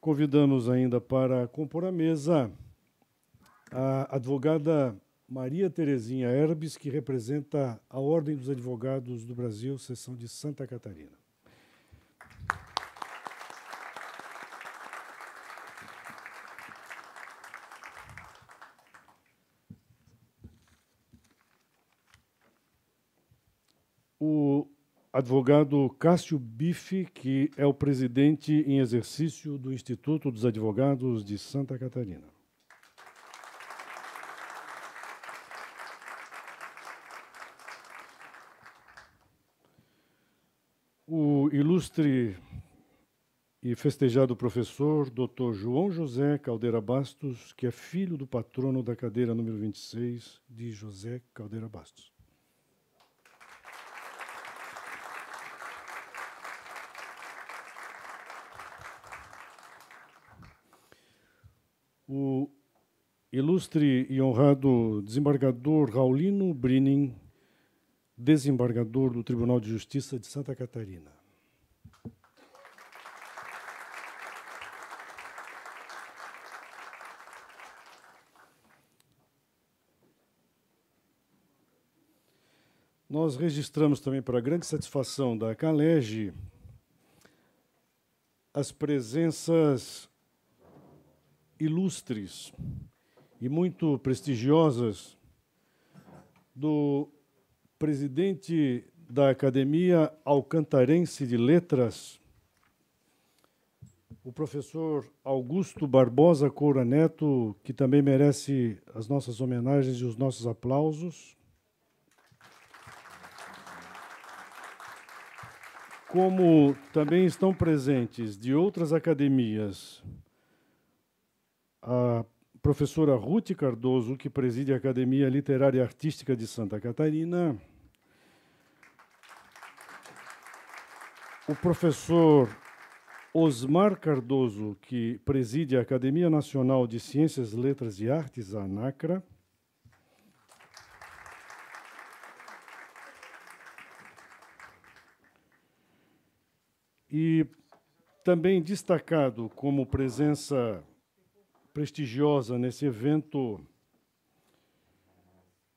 Convidamos ainda para compor a mesa a advogada Maria Terezinha Herbes, que representa a Ordem dos Advogados do Brasil, seção de Santa Catarina. advogado Cássio Bife, que é o presidente em exercício do Instituto dos Advogados de Santa Catarina. O ilustre e festejado professor Dr. João José Caldeira Bastos, que é filho do patrono da cadeira número 26 de José Caldeira Bastos. o ilustre e honrado desembargador Raulino Brining, desembargador do Tribunal de Justiça de Santa Catarina. Nós registramos também, para grande satisfação da Calege, as presenças ilustres e muito prestigiosas do presidente da Academia Alcantarense de Letras, o professor Augusto Barbosa Coura Neto, que também merece as nossas homenagens e os nossos aplausos. Como também estão presentes de outras academias, a professora Ruth Cardoso, que preside a Academia Literária e Artística de Santa Catarina, o professor Osmar Cardoso, que preside a Academia Nacional de Ciências, Letras e Artes, a ANACRA, e também destacado como presença prestigiosa nesse evento.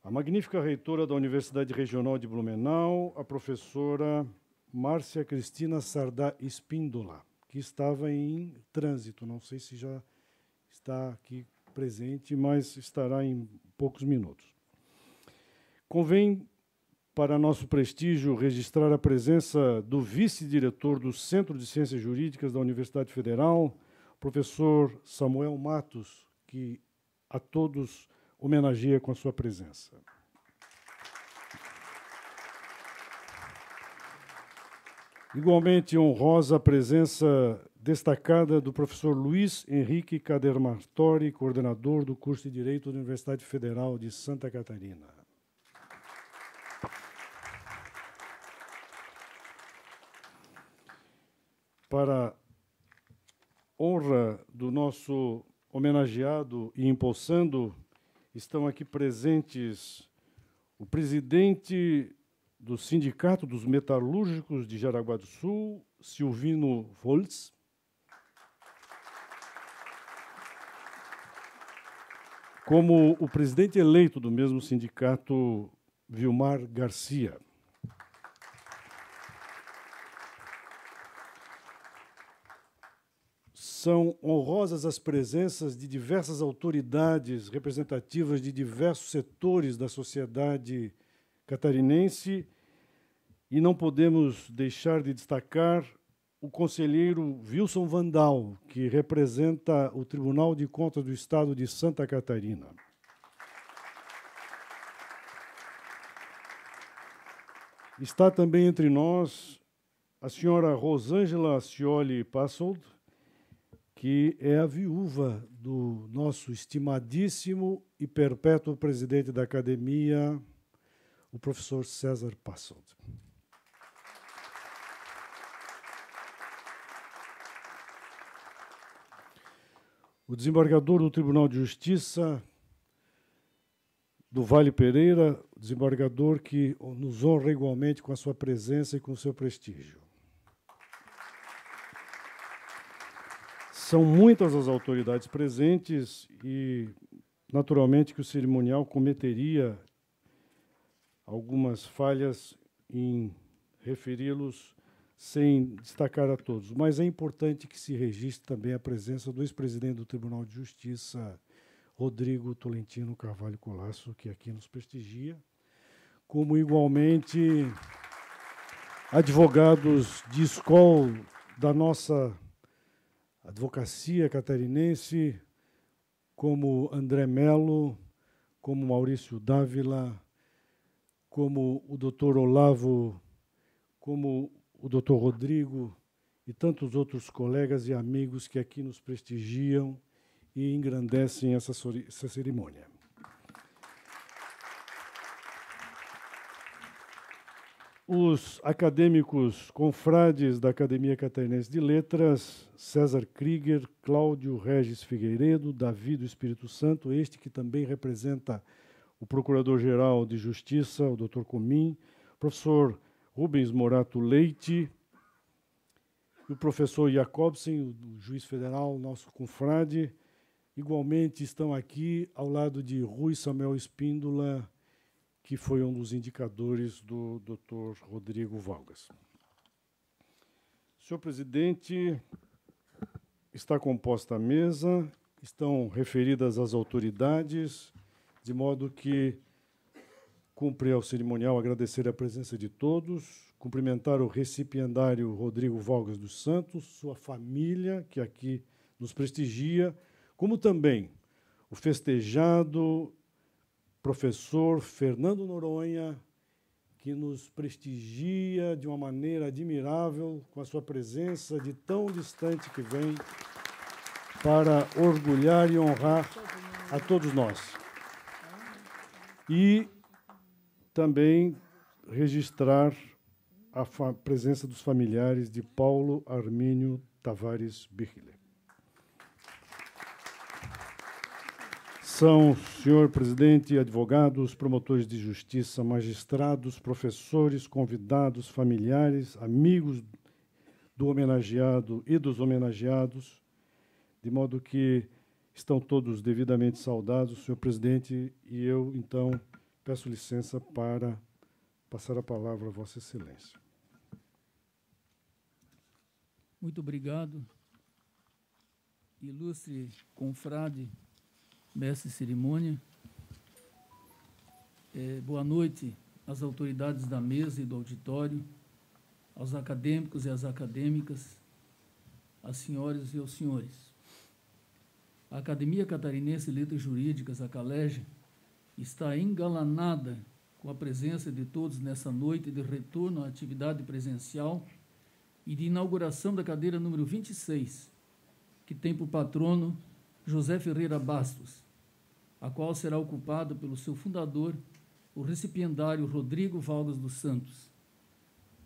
A magnífica reitora da Universidade Regional de Blumenau, a professora Márcia Cristina Sardá Espíndola, que estava em trânsito, não sei se já está aqui presente, mas estará em poucos minutos. Convém, para nosso prestígio, registrar a presença do vice-diretor do Centro de Ciências Jurídicas da Universidade Federal, professor Samuel Matos, que a todos homenageia com a sua presença. Igualmente honrosa a presença destacada do professor Luiz Henrique Cadermartori, coordenador do curso de Direito da Universidade Federal de Santa Catarina. Para honra do nosso homenageado e empossando estão aqui presentes o presidente do Sindicato dos Metalúrgicos de Jaraguá do Sul, Silvino Volz. Como o presidente eleito do mesmo sindicato, Vilmar Garcia. São honrosas as presenças de diversas autoridades representativas de diversos setores da sociedade catarinense e não podemos deixar de destacar o conselheiro Wilson Vandal, que representa o Tribunal de Contas do Estado de Santa Catarina. Está também entre nós a senhora Rosângela Cioli Passold, que é a viúva do nosso estimadíssimo e perpétuo presidente da academia, o professor César Passold. O desembargador do Tribunal de Justiça do Vale Pereira, desembargador que nos honra igualmente com a sua presença e com o seu prestígio. São muitas as autoridades presentes e, naturalmente, que o cerimonial cometeria algumas falhas em referi-los sem destacar a todos. Mas é importante que se registre também a presença do ex-presidente do Tribunal de Justiça, Rodrigo Tolentino Carvalho Colasso, que aqui nos prestigia, como igualmente advogados de escola da nossa advocacia catarinense, como André Melo, como Maurício Dávila, como o doutor Olavo, como o doutor Rodrigo e tantos outros colegas e amigos que aqui nos prestigiam e engrandecem essa, essa cerimônia. os acadêmicos confrades da Academia Catarinense de Letras, César Krieger, Cláudio Regis Figueiredo, Davi do Espírito Santo, este que também representa o Procurador-Geral de Justiça, o Dr. Comim, professor Rubens Morato Leite, e o professor Jacobsen, o juiz federal, nosso confrade, igualmente estão aqui ao lado de Rui Samuel Espíndola, que foi um dos indicadores do Dr. Rodrigo Valgas. Senhor presidente, está composta a mesa, estão referidas as autoridades, de modo que cumpre ao cerimonial agradecer a presença de todos, cumprimentar o recipiendário Rodrigo Valgas dos Santos, sua família, que aqui nos prestigia, como também o festejado professor Fernando Noronha, que nos prestigia de uma maneira admirável com a sua presença de tão distante que vem para orgulhar e honrar a todos nós. E também registrar a presença dos familiares de Paulo Armínio Tavares Birkle. são, senhor presidente, advogados, promotores de justiça, magistrados, professores, convidados, familiares, amigos do homenageado e dos homenageados, de modo que estão todos devidamente saudados, senhor presidente, e eu, então, peço licença para passar a palavra a Vossa Excelência. Muito obrigado, ilustre confrade mestre cerimônia. É, boa noite às autoridades da mesa e do auditório, aos acadêmicos e às acadêmicas, às senhoras e aos senhores. A Academia Catarinense de Letras Jurídicas, a Calege, está engalanada com a presença de todos nessa noite de retorno à atividade presencial e de inauguração da cadeira número 26, que tem por patrono José Ferreira Bastos, a qual será ocupada pelo seu fundador, o recipiendário Rodrigo Valgas dos Santos,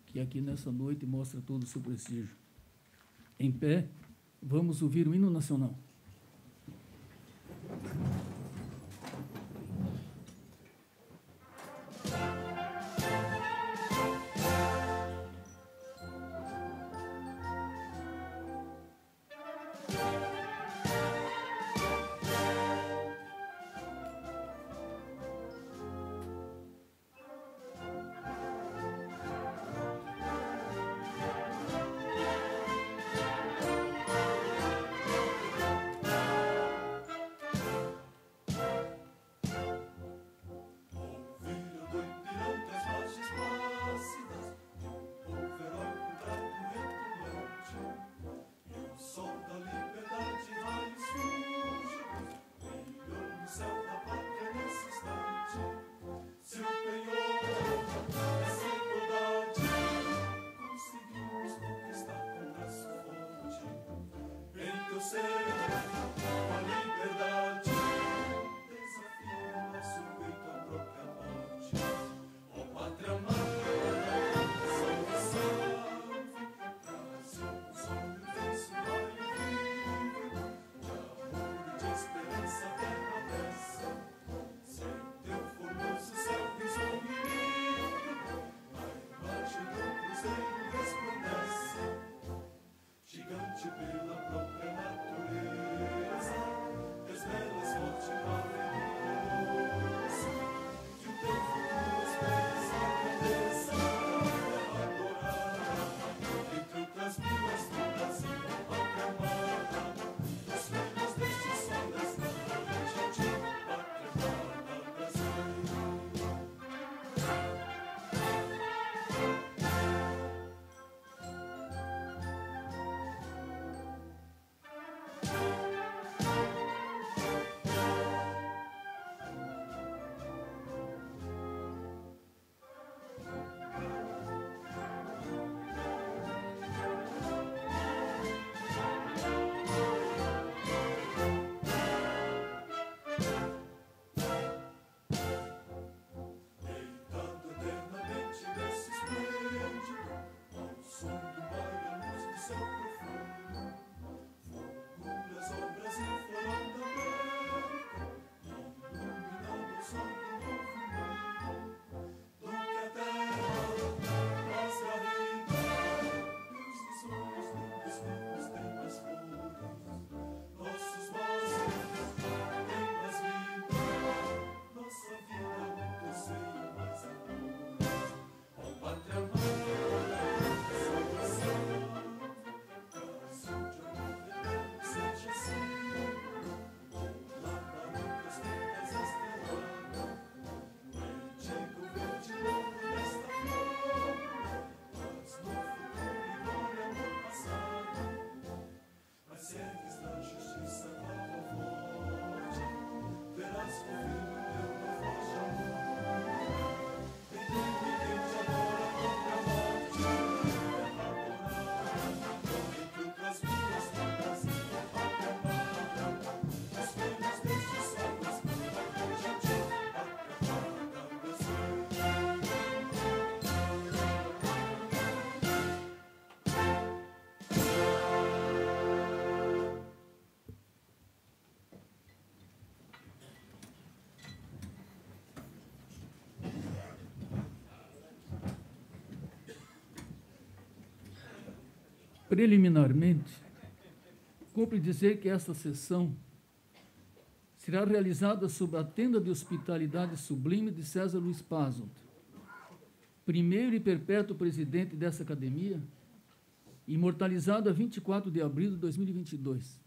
que aqui nessa noite mostra todo o seu prestígio. Em pé, vamos ouvir o hino nacional. Preliminarmente, cumpre dizer que esta sessão será realizada sob a tenda de hospitalidade sublime de César Luiz Pazot, primeiro e perpétuo presidente dessa academia, imortalizado a 24 de abril de 2022.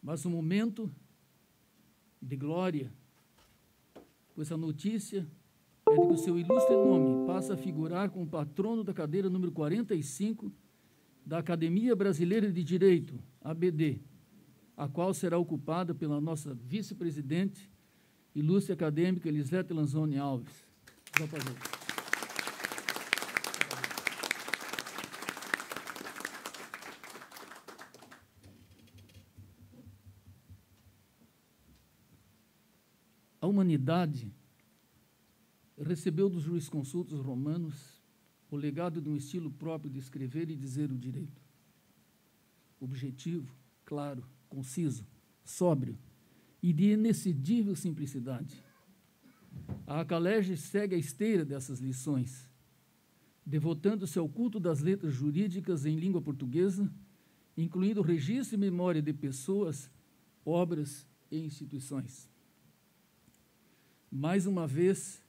Mas um momento de glória, pois a notícia é de que o seu ilustre nome passa a figurar como patrono da cadeira número 45 da Academia Brasileira de Direito, ABD, a qual será ocupada pela nossa vice-presidente, ilustre acadêmica Elisete Lanzoni Alves. A humanidade recebeu dos jurisconsultos romanos o legado de um estilo próprio de escrever e dizer o direito. Objetivo, claro, conciso, sóbrio e de inexcedível simplicidade. A Acalege segue a esteira dessas lições, devotando-se ao culto das letras jurídicas em língua portuguesa, incluindo o registro e memória de pessoas, obras e instituições. Mais uma vez,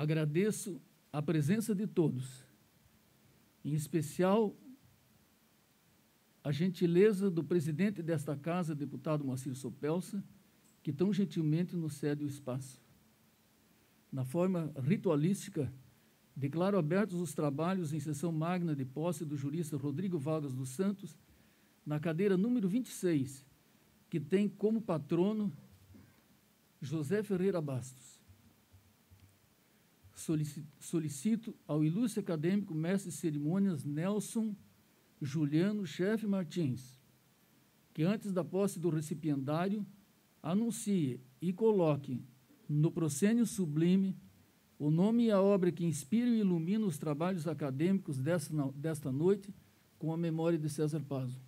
agradeço a presença de todos, em especial a gentileza do presidente desta casa, deputado Moacir Sopelsa, que tão gentilmente nos cede o espaço. Na forma ritualística, declaro abertos os trabalhos em sessão magna de posse do jurista Rodrigo Vargas dos Santos, na cadeira número 26, que tem como patrono José Ferreira Bastos solicito ao ilustre acadêmico mestre de cerimônias Nelson Juliano Chefe Martins, que antes da posse do recipiendário anuncie e coloque no proscênio sublime o nome e a obra que inspiram e iluminam os trabalhos acadêmicos desta, desta noite com a memória de César Pazo.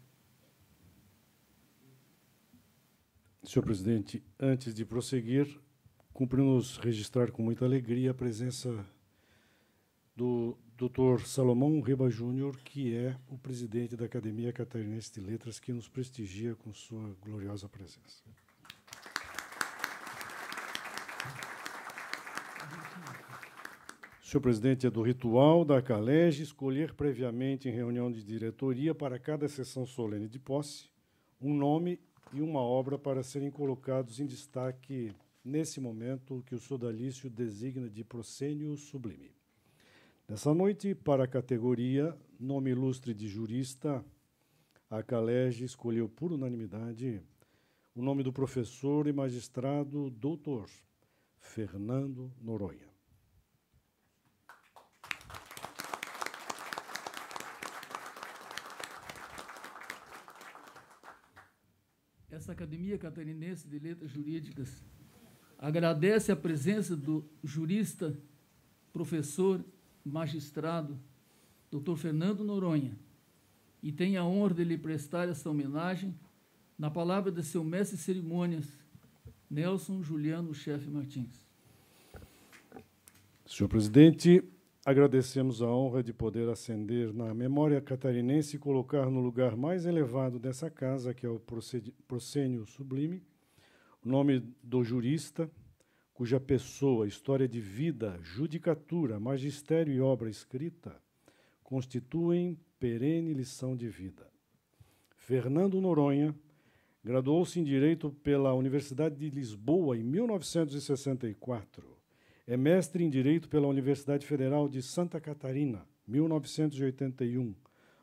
Senhor presidente, antes de prosseguir, Cumprimos registrar com muita alegria a presença do Dr. Salomão Riba Júnior, que é o presidente da Academia Catarinense de Letras, que nos prestigia com sua gloriosa presença. Senhor presidente, é do ritual da Calege escolher previamente em reunião de diretoria para cada sessão solene de posse um nome e uma obra para serem colocados em destaque nesse momento que o sodalício designa de proscênio sublime. Nessa noite, para a categoria Nome Ilustre de Jurista, a Calege escolheu por unanimidade o nome do professor e magistrado doutor Fernando Noronha. Essa Academia Catarinense de Letras Jurídicas Agradece a presença do jurista, professor, magistrado, Dr. Fernando Noronha, e tem a honra de lhe prestar esta homenagem na palavra de seu mestre de cerimônias, Nelson Juliano Chefe Martins. Senhor presidente, agradecemos a honra de poder acender na memória catarinense e colocar no lugar mais elevado dessa casa, que é o Procênio Sublime, nome do jurista, cuja pessoa, história de vida, judicatura, magistério e obra escrita constituem perene lição de vida. Fernando Noronha graduou-se em Direito pela Universidade de Lisboa em 1964. É mestre em Direito pela Universidade Federal de Santa Catarina, 1981.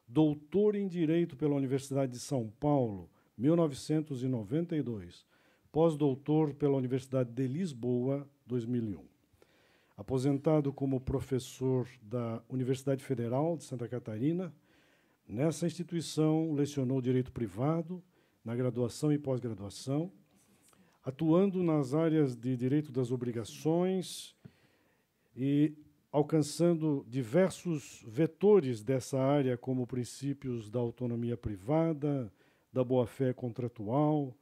Doutor em Direito pela Universidade de São Paulo, 1992 pós-doutor pela Universidade de Lisboa, 2001. Aposentado como professor da Universidade Federal de Santa Catarina, nessa instituição lecionou direito privado na graduação e pós-graduação, atuando nas áreas de direito das obrigações e alcançando diversos vetores dessa área, como princípios da autonomia privada, da boa-fé contratual,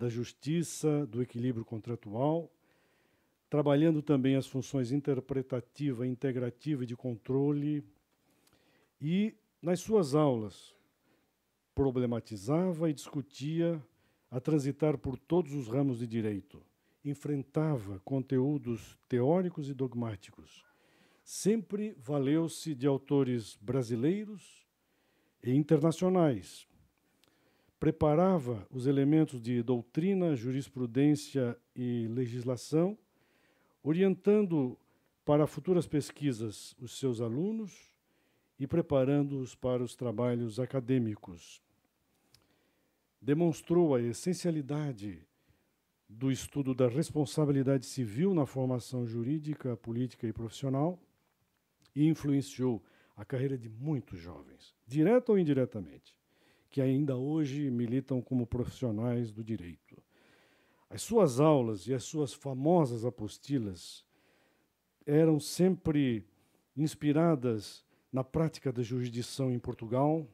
da justiça, do equilíbrio contratual, trabalhando também as funções interpretativa, integrativa e de controle, e nas suas aulas problematizava e discutia a transitar por todos os ramos de direito, enfrentava conteúdos teóricos e dogmáticos. Sempre valeu-se de autores brasileiros e internacionais preparava os elementos de doutrina, jurisprudência e legislação, orientando para futuras pesquisas os seus alunos e preparando-os para os trabalhos acadêmicos. Demonstrou a essencialidade do estudo da responsabilidade civil na formação jurídica, política e profissional e influenciou a carreira de muitos jovens, direta ou indiretamente que ainda hoje militam como profissionais do direito. As suas aulas e as suas famosas apostilas eram sempre inspiradas na prática da jurisdição em Portugal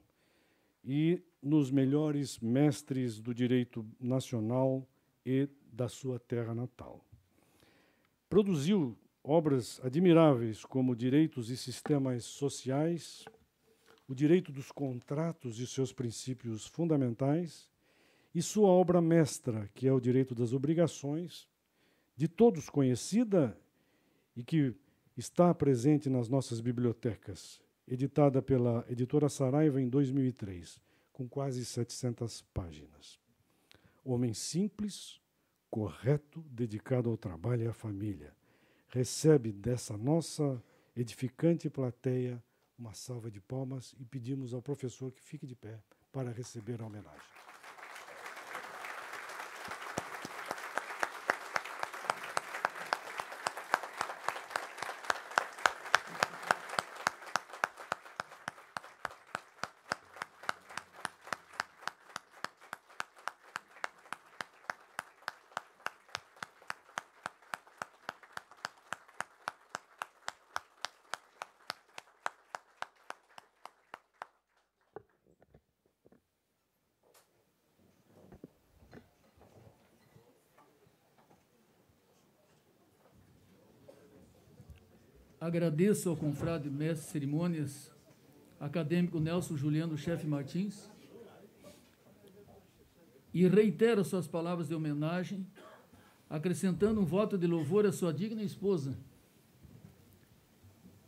e nos melhores mestres do direito nacional e da sua terra natal. Produziu obras admiráveis como Direitos e Sistemas Sociais, o direito dos contratos e seus princípios fundamentais, e sua obra mestra, que é o direito das obrigações, de todos conhecida e que está presente nas nossas bibliotecas, editada pela editora Saraiva em 2003, com quase 700 páginas. Homem simples, correto, dedicado ao trabalho e à família, recebe dessa nossa edificante plateia uma salva de palmas e pedimos ao professor que fique de pé para receber a homenagem. Agradeço ao confrade mestre cerimônias, acadêmico Nelson Juliano Chefe Martins, e reitero suas palavras de homenagem, acrescentando um voto de louvor à sua digna esposa,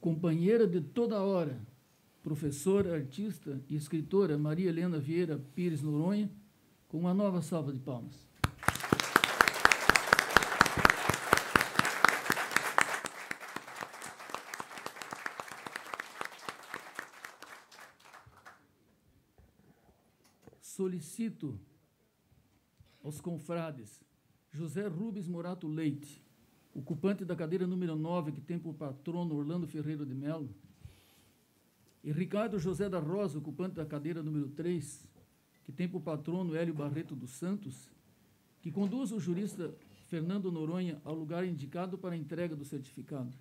companheira de toda hora, professora, artista e escritora Maria Helena Vieira Pires Noronha, com uma nova salva de palmas. solicito aos confrades José Rubens Morato Leite, ocupante da cadeira número 9, que tem por patrono Orlando Ferreira de Melo, e Ricardo José da Rosa, ocupante da cadeira número 3, que tem por patrono Hélio Barreto dos Santos, que conduza o jurista Fernando Noronha ao lugar indicado para a entrega do certificado.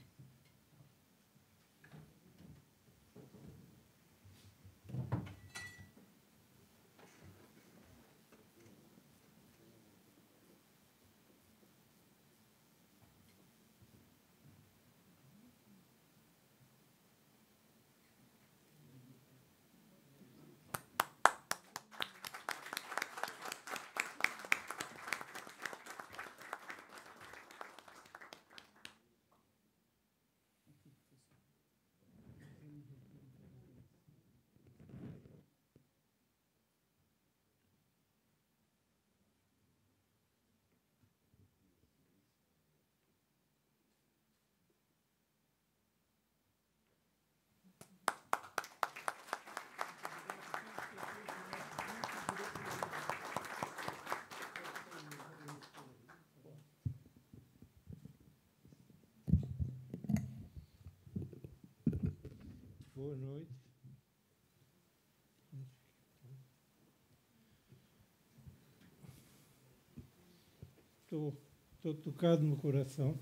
estou, estou tocado no coração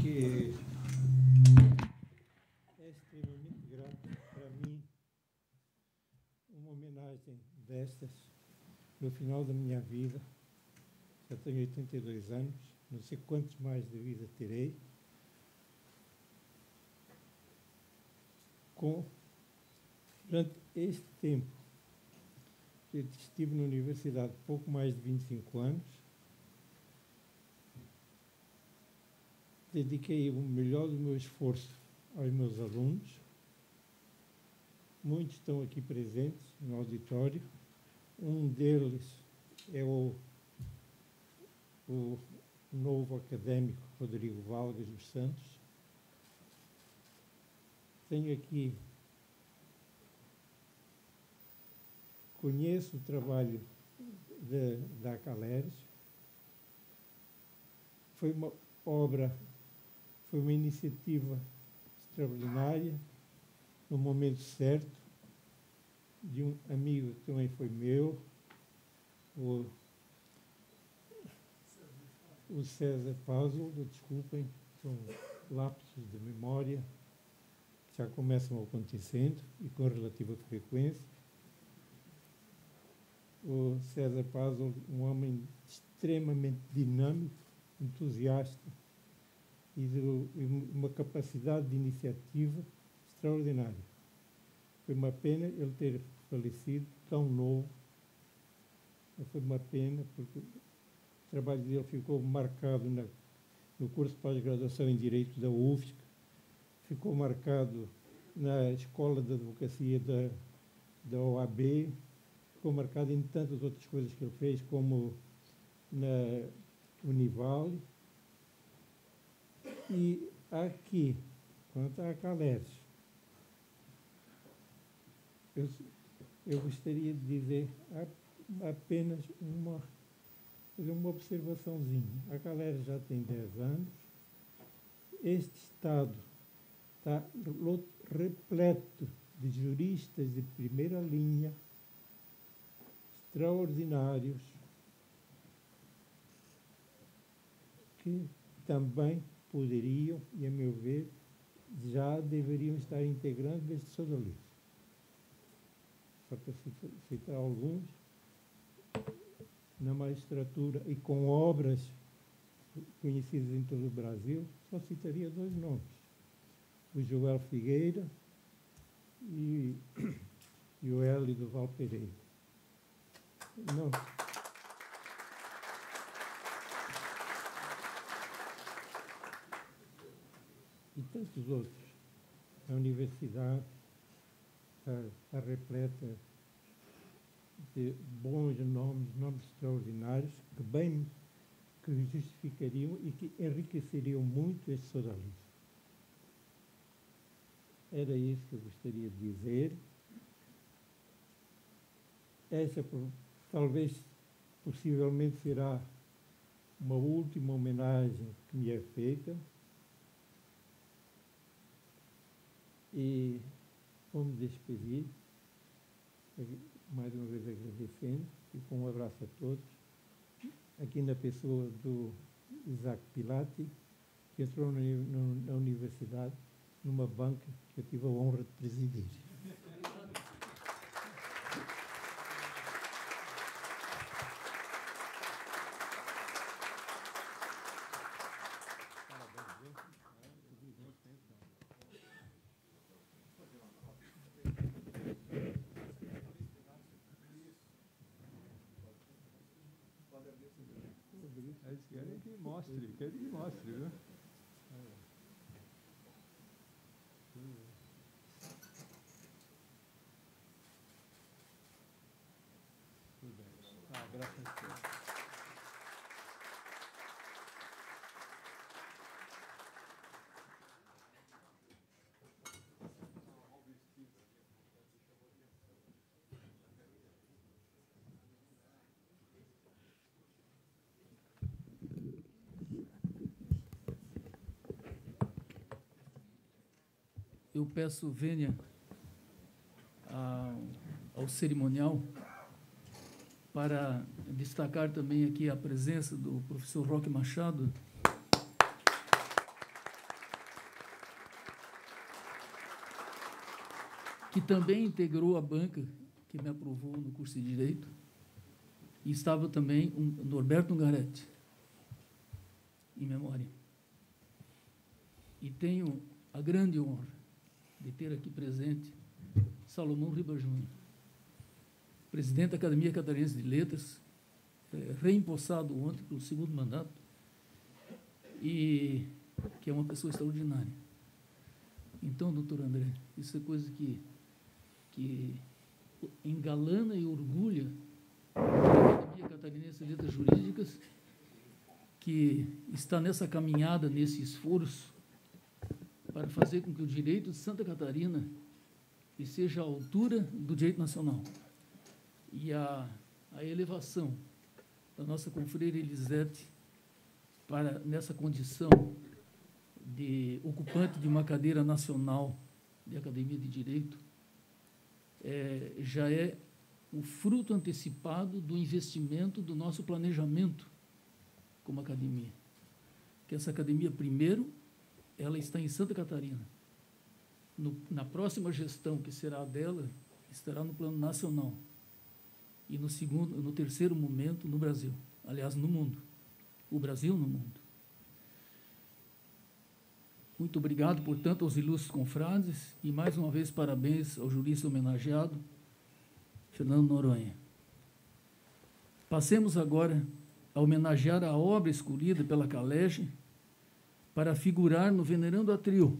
que é extremamente grato para mim uma homenagem destas no final da minha vida. Já tenho 82 anos, não sei quantos mais de vida terei. Com, durante este tempo, eu estive na universidade pouco mais de 25 anos, dediquei o melhor do meu esforço aos meus alunos. Muitos estão aqui presentes no auditório. Um deles é o, o novo acadêmico Rodrigo Valdes dos Santos. Tenho aqui. Conheço o trabalho de, da Caleres. Foi uma obra foi uma iniciativa extraordinária, no momento certo, de um amigo que também foi meu, o, o César Pazulo, desculpem, são lapsos de memória que já começam acontecendo e com relativa frequência. O César Pazulo, um homem extremamente dinâmico, entusiasta, e de uma capacidade de iniciativa extraordinária. Foi uma pena ele ter falecido tão novo. Foi uma pena, porque o trabalho dele ficou marcado na, no curso de pós-graduação em Direito da UFSC, ficou marcado na Escola de Advocacia da, da OAB, ficou marcado em tantas outras coisas que ele fez, como na Univali e aqui, quanto a Calésio. Eu, eu gostaria de dizer apenas uma, uma observaçãozinha. A Calésio já tem 10 anos. Este Estado está repleto de juristas de primeira linha, extraordinários, que também poderiam, e a meu ver, já deveriam estar integrando este sodalismo. Só assim para citar alguns, na magistratura e com obras conhecidas em todo o Brasil, só citaria dois nomes. O Joel Figueira e, e o Hélio do Val Pereira. Não. e tantos outros. A universidade está, está repleta de bons nomes, nomes extraordinários, que bem que justificariam e que enriqueceriam muito este sodalismo. Era isso que eu gostaria de dizer. Essa talvez, possivelmente, será uma última homenagem que me é feita. E vamos despedir, mais uma vez agradecendo, e com um abraço a todos, aqui na pessoa do Isaac Pilati, que entrou na universidade numa banca que eu tive a honra de presidir. mostre, que mostre, viu? eu peço vênia ao, ao cerimonial para destacar também aqui a presença do professor Roque Machado. que também integrou a banca que me aprovou no curso de Direito, e estava também um Norberto Ungaretti, em memória. E tenho a grande honra de ter aqui presente Salomão Ribas Júnior, presidente da Academia Catarinense de Letras, é, reempossado ontem pelo segundo mandato, e que é uma pessoa extraordinária. Então, doutor André, isso é coisa que, que engalana e orgulha a Academia Catarinense de Letras Jurídicas, que está nessa caminhada, nesse esforço para fazer com que o direito de Santa Catarina esteja à altura do direito nacional. E a, a elevação da nossa confreira Elisete para nessa condição de ocupante de uma cadeira nacional de Academia de Direito é, já é o fruto antecipado do investimento do nosso planejamento como academia. Que essa academia, primeiro, ela está em Santa Catarina. No, na próxima gestão que será dela, estará no plano nacional. E no segundo, no terceiro momento, no Brasil. Aliás, no mundo. O Brasil no mundo. Muito obrigado, portanto, aos ilustres confrades e mais uma vez parabéns ao jurista homenageado, Fernando Noronha. Passemos agora a homenagear a obra escolhida pela Calege para figurar no Venerando a nesta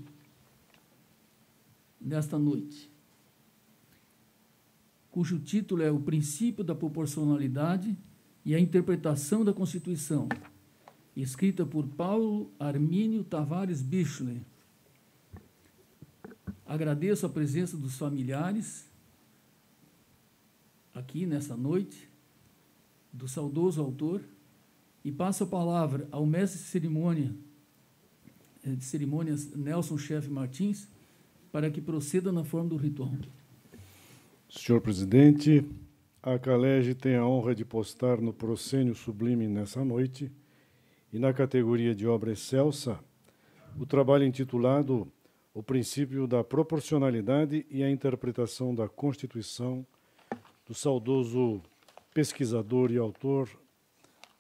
desta noite, cujo título é O Princípio da Proporcionalidade e a Interpretação da Constituição, escrita por Paulo Armínio Tavares Bichler. Agradeço a presença dos familiares aqui nessa noite, do saudoso autor, e passo a palavra ao mestre de cerimônia eh, de cerimônias Nelson Chefe Martins para que proceda na forma do ritual. Senhor presidente, a Calege tem a honra de postar no Procênio Sublime nessa noite e na categoria de obra excelsa o trabalho intitulado O Princípio da Proporcionalidade e a Interpretação da Constituição do saudoso pesquisador e autor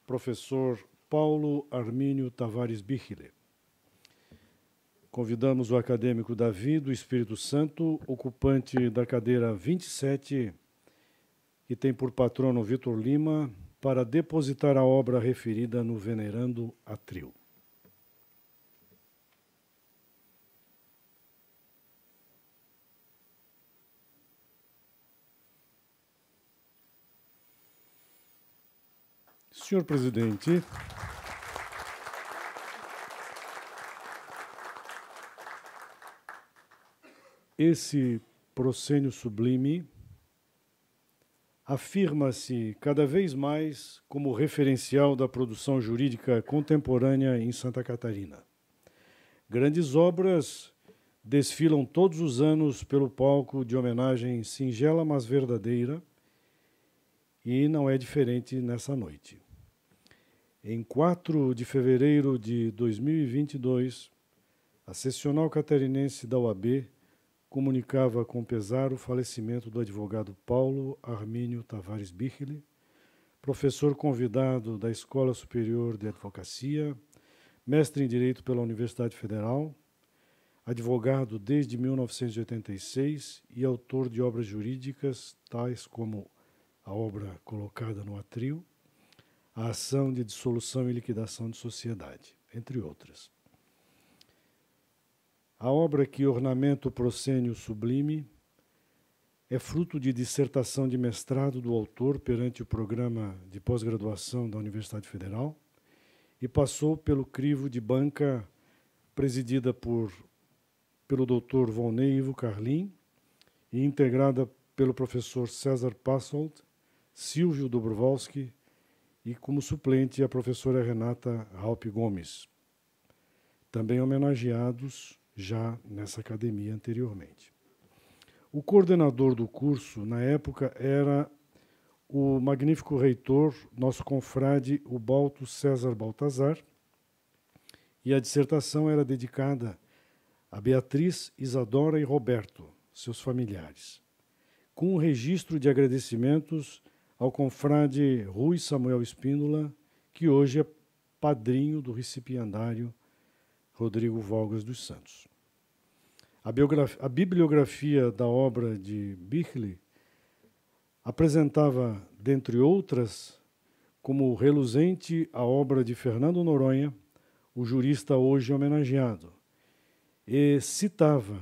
professor Paulo Armínio Tavares Bichler. Convidamos o acadêmico Davi do Espírito Santo, ocupante da cadeira 27, que tem por patrono Vitor Lima, para depositar a obra referida no Venerando atril. Senhor presidente. Esse proscênio sublime afirma-se cada vez mais como referencial da produção jurídica contemporânea em Santa Catarina. Grandes obras desfilam todos os anos pelo palco de homenagem singela, mas verdadeira, e não é diferente nessa noite. Em 4 de fevereiro de 2022, a Seccional Catarinense da UAB comunicava com pesar o falecimento do advogado Paulo Armínio Tavares Bichli, professor convidado da Escola Superior de Advocacia, mestre em Direito pela Universidade Federal, advogado desde 1986 e autor de obras jurídicas tais como a obra colocada no atrio, a ação de dissolução e liquidação de sociedade, entre outras. A obra que ornamenta o proscênio sublime é fruto de dissertação de mestrado do autor perante o programa de pós-graduação da Universidade Federal e passou pelo crivo de banca presidida por pelo doutor Volney Ivo Carlin e integrada pelo professor César Passolt, Silvio Dobrowolski e como suplente a professora Renata Raup Gomes. Também homenageados já nessa academia anteriormente. O coordenador do curso, na época, era o magnífico reitor, nosso confrade, o Balto César Baltazar, e a dissertação era dedicada a Beatriz, Isadora e Roberto, seus familiares, com um registro de agradecimentos ao confrade Rui Samuel Espíndola, que hoje é padrinho do recipiendário Rodrigo Valgas dos Santos. A, a bibliografia da obra de Bichle apresentava, dentre outras, como reluzente a obra de Fernando Noronha, o jurista hoje homenageado, e citava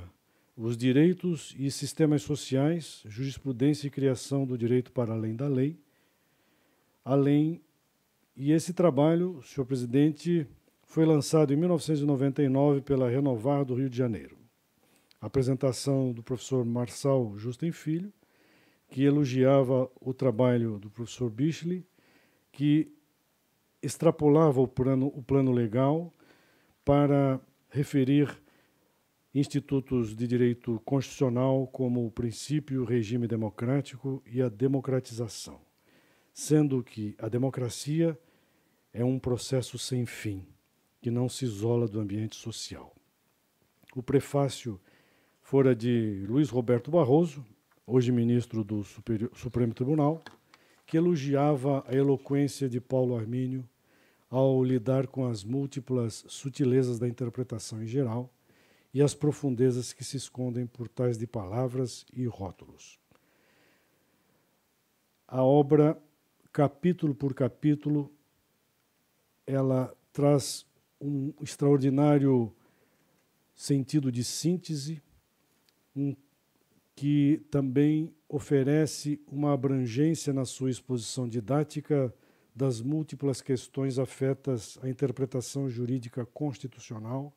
os direitos e sistemas sociais, jurisprudência e criação do direito para além da lei, além e esse trabalho, senhor presidente, foi lançado em 1999 pela Renovar do Rio de Janeiro. A apresentação do professor Marçal Justin Filho, que elogiava o trabalho do professor Bichli, que extrapolava o plano, o plano legal para referir institutos de direito constitucional como o princípio, o regime democrático e a democratização, sendo que a democracia é um processo sem fim que não se isola do ambiente social. O prefácio fora de Luiz Roberto Barroso, hoje ministro do Superi Supremo Tribunal, que elogiava a eloquência de Paulo Armínio ao lidar com as múltiplas sutilezas da interpretação em geral e as profundezas que se escondem por trás de palavras e rótulos. A obra, capítulo por capítulo, ela traz um extraordinário sentido de síntese, um, que também oferece uma abrangência na sua exposição didática das múltiplas questões afetas à interpretação jurídica constitucional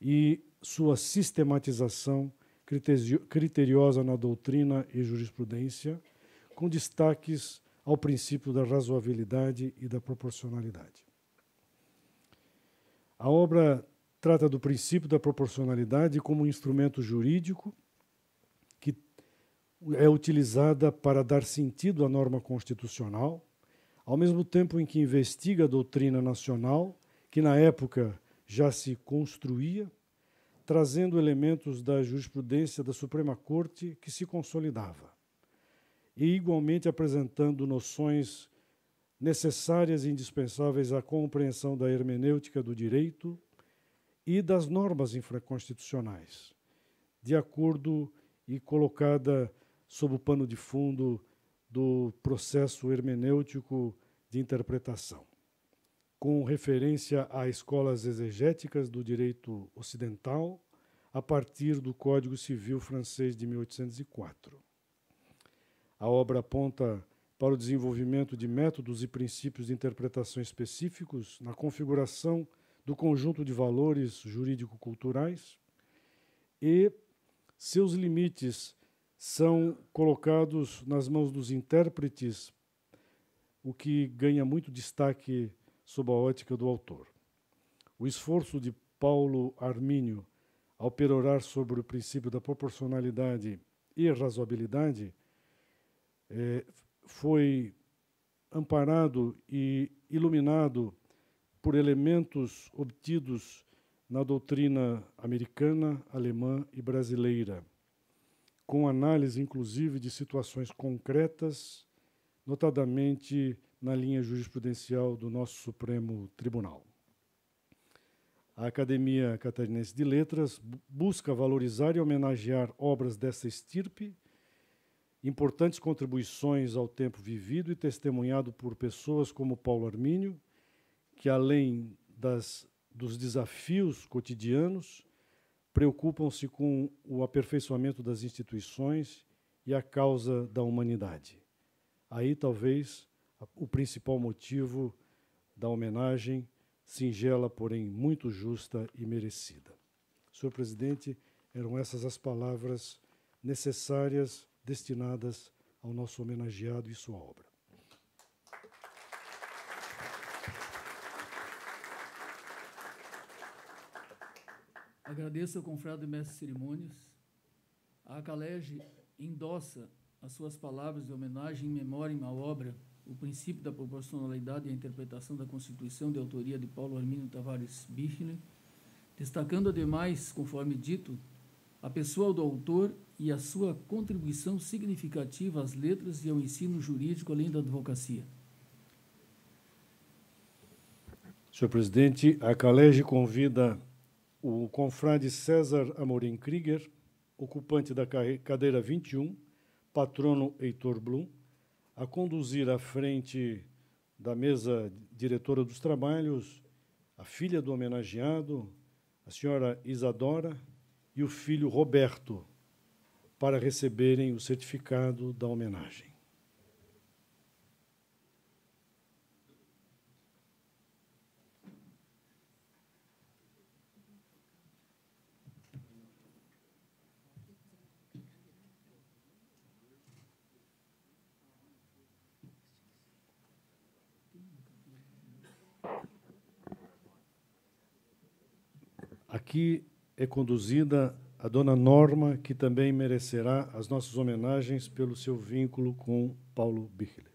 e sua sistematização criteriosa na doutrina e jurisprudência, com destaques ao princípio da razoabilidade e da proporcionalidade. A obra trata do princípio da proporcionalidade como um instrumento jurídico que é utilizada para dar sentido à norma constitucional, ao mesmo tempo em que investiga a doutrina nacional, que na época já se construía, trazendo elementos da jurisprudência da Suprema Corte que se consolidava, e igualmente apresentando noções necessárias e indispensáveis à compreensão da hermenêutica do direito e das normas infraconstitucionais, de acordo e colocada sob o pano de fundo do processo hermenêutico de interpretação, com referência a escolas exegéticas do direito ocidental, a partir do Código Civil francês de 1804. A obra aponta para o desenvolvimento de métodos e princípios de interpretação específicos na configuração do conjunto de valores jurídico-culturais e seus limites são colocados nas mãos dos intérpretes, o que ganha muito destaque sob a ótica do autor. O esforço de Paulo Armínio ao perorar sobre o princípio da proporcionalidade e razoabilidade é, foi amparado e iluminado por elementos obtidos na doutrina americana, alemã e brasileira, com análise inclusive de situações concretas, notadamente na linha jurisprudencial do nosso Supremo Tribunal. A Academia Catarinense de Letras busca valorizar e homenagear obras dessa estirpe importantes contribuições ao tempo vivido e testemunhado por pessoas como Paulo Armínio, que além das, dos desafios cotidianos, preocupam-se com o aperfeiçoamento das instituições e a causa da humanidade. Aí talvez o principal motivo da homenagem, singela, porém muito justa e merecida. Senhor presidente, eram essas as palavras necessárias destinadas ao nosso homenageado e sua obra. Agradeço ao confrade mestre cerimônias. A Acalege endossa as suas palavras de homenagem em memória à obra O princípio da proporcionalidade e a interpretação da Constituição de autoria de Paulo Arminio Tavares Bichner, destacando ademais, conforme dito, a pessoa do autor e a sua contribuição significativa às letras e ao ensino jurídico além da advocacia. Senhor presidente, a Calege convida o confrade César Amorim Krieger, ocupante da cadeira 21, patrono Heitor Blum, a conduzir à frente da mesa diretora dos trabalhos a filha do homenageado, a senhora Isadora e o filho Roberto para receberem o certificado da homenagem. Aqui é conduzida a dona Norma, que também merecerá as nossas homenagens pelo seu vínculo com Paulo Bichler.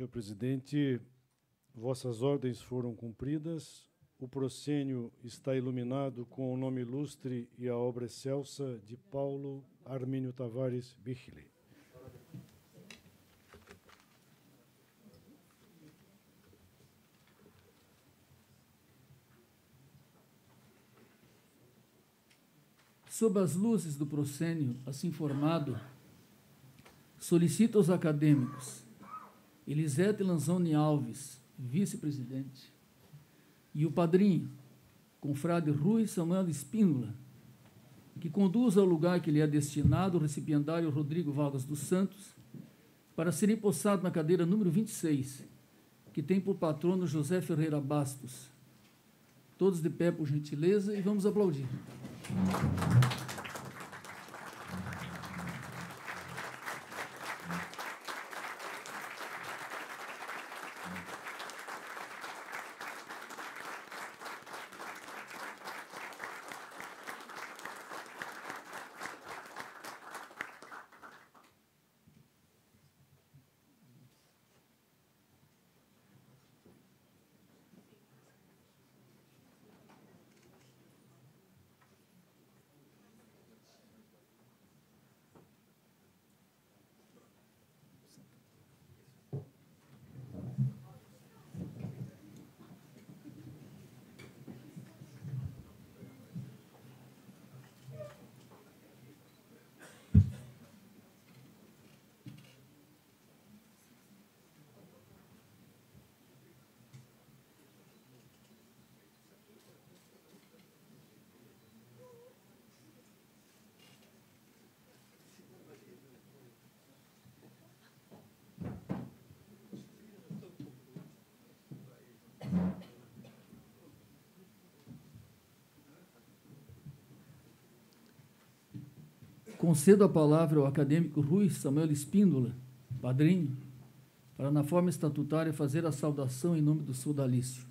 Senhor presidente, vossas ordens foram cumpridas, o proscênio está iluminado com o nome ilustre e a obra excelsa de Paulo Armínio Tavares Bichli. Sob as luzes do proscênio, assim formado, solicito aos acadêmicos Elisete Lanzoni Alves, vice-presidente. E o padrinho, confrade Rui Samuel Espíndola, que conduz ao lugar que lhe é destinado o recipiendário Rodrigo Vargas dos Santos, para ser empossado na cadeira número 26, que tem por patrono José Ferreira Bastos. Todos de pé, por gentileza, e vamos aplaudir. Concedo a palavra ao acadêmico Rui Samuel Espíndola, padrinho, para, na forma estatutária, fazer a saudação em nome do sodalício.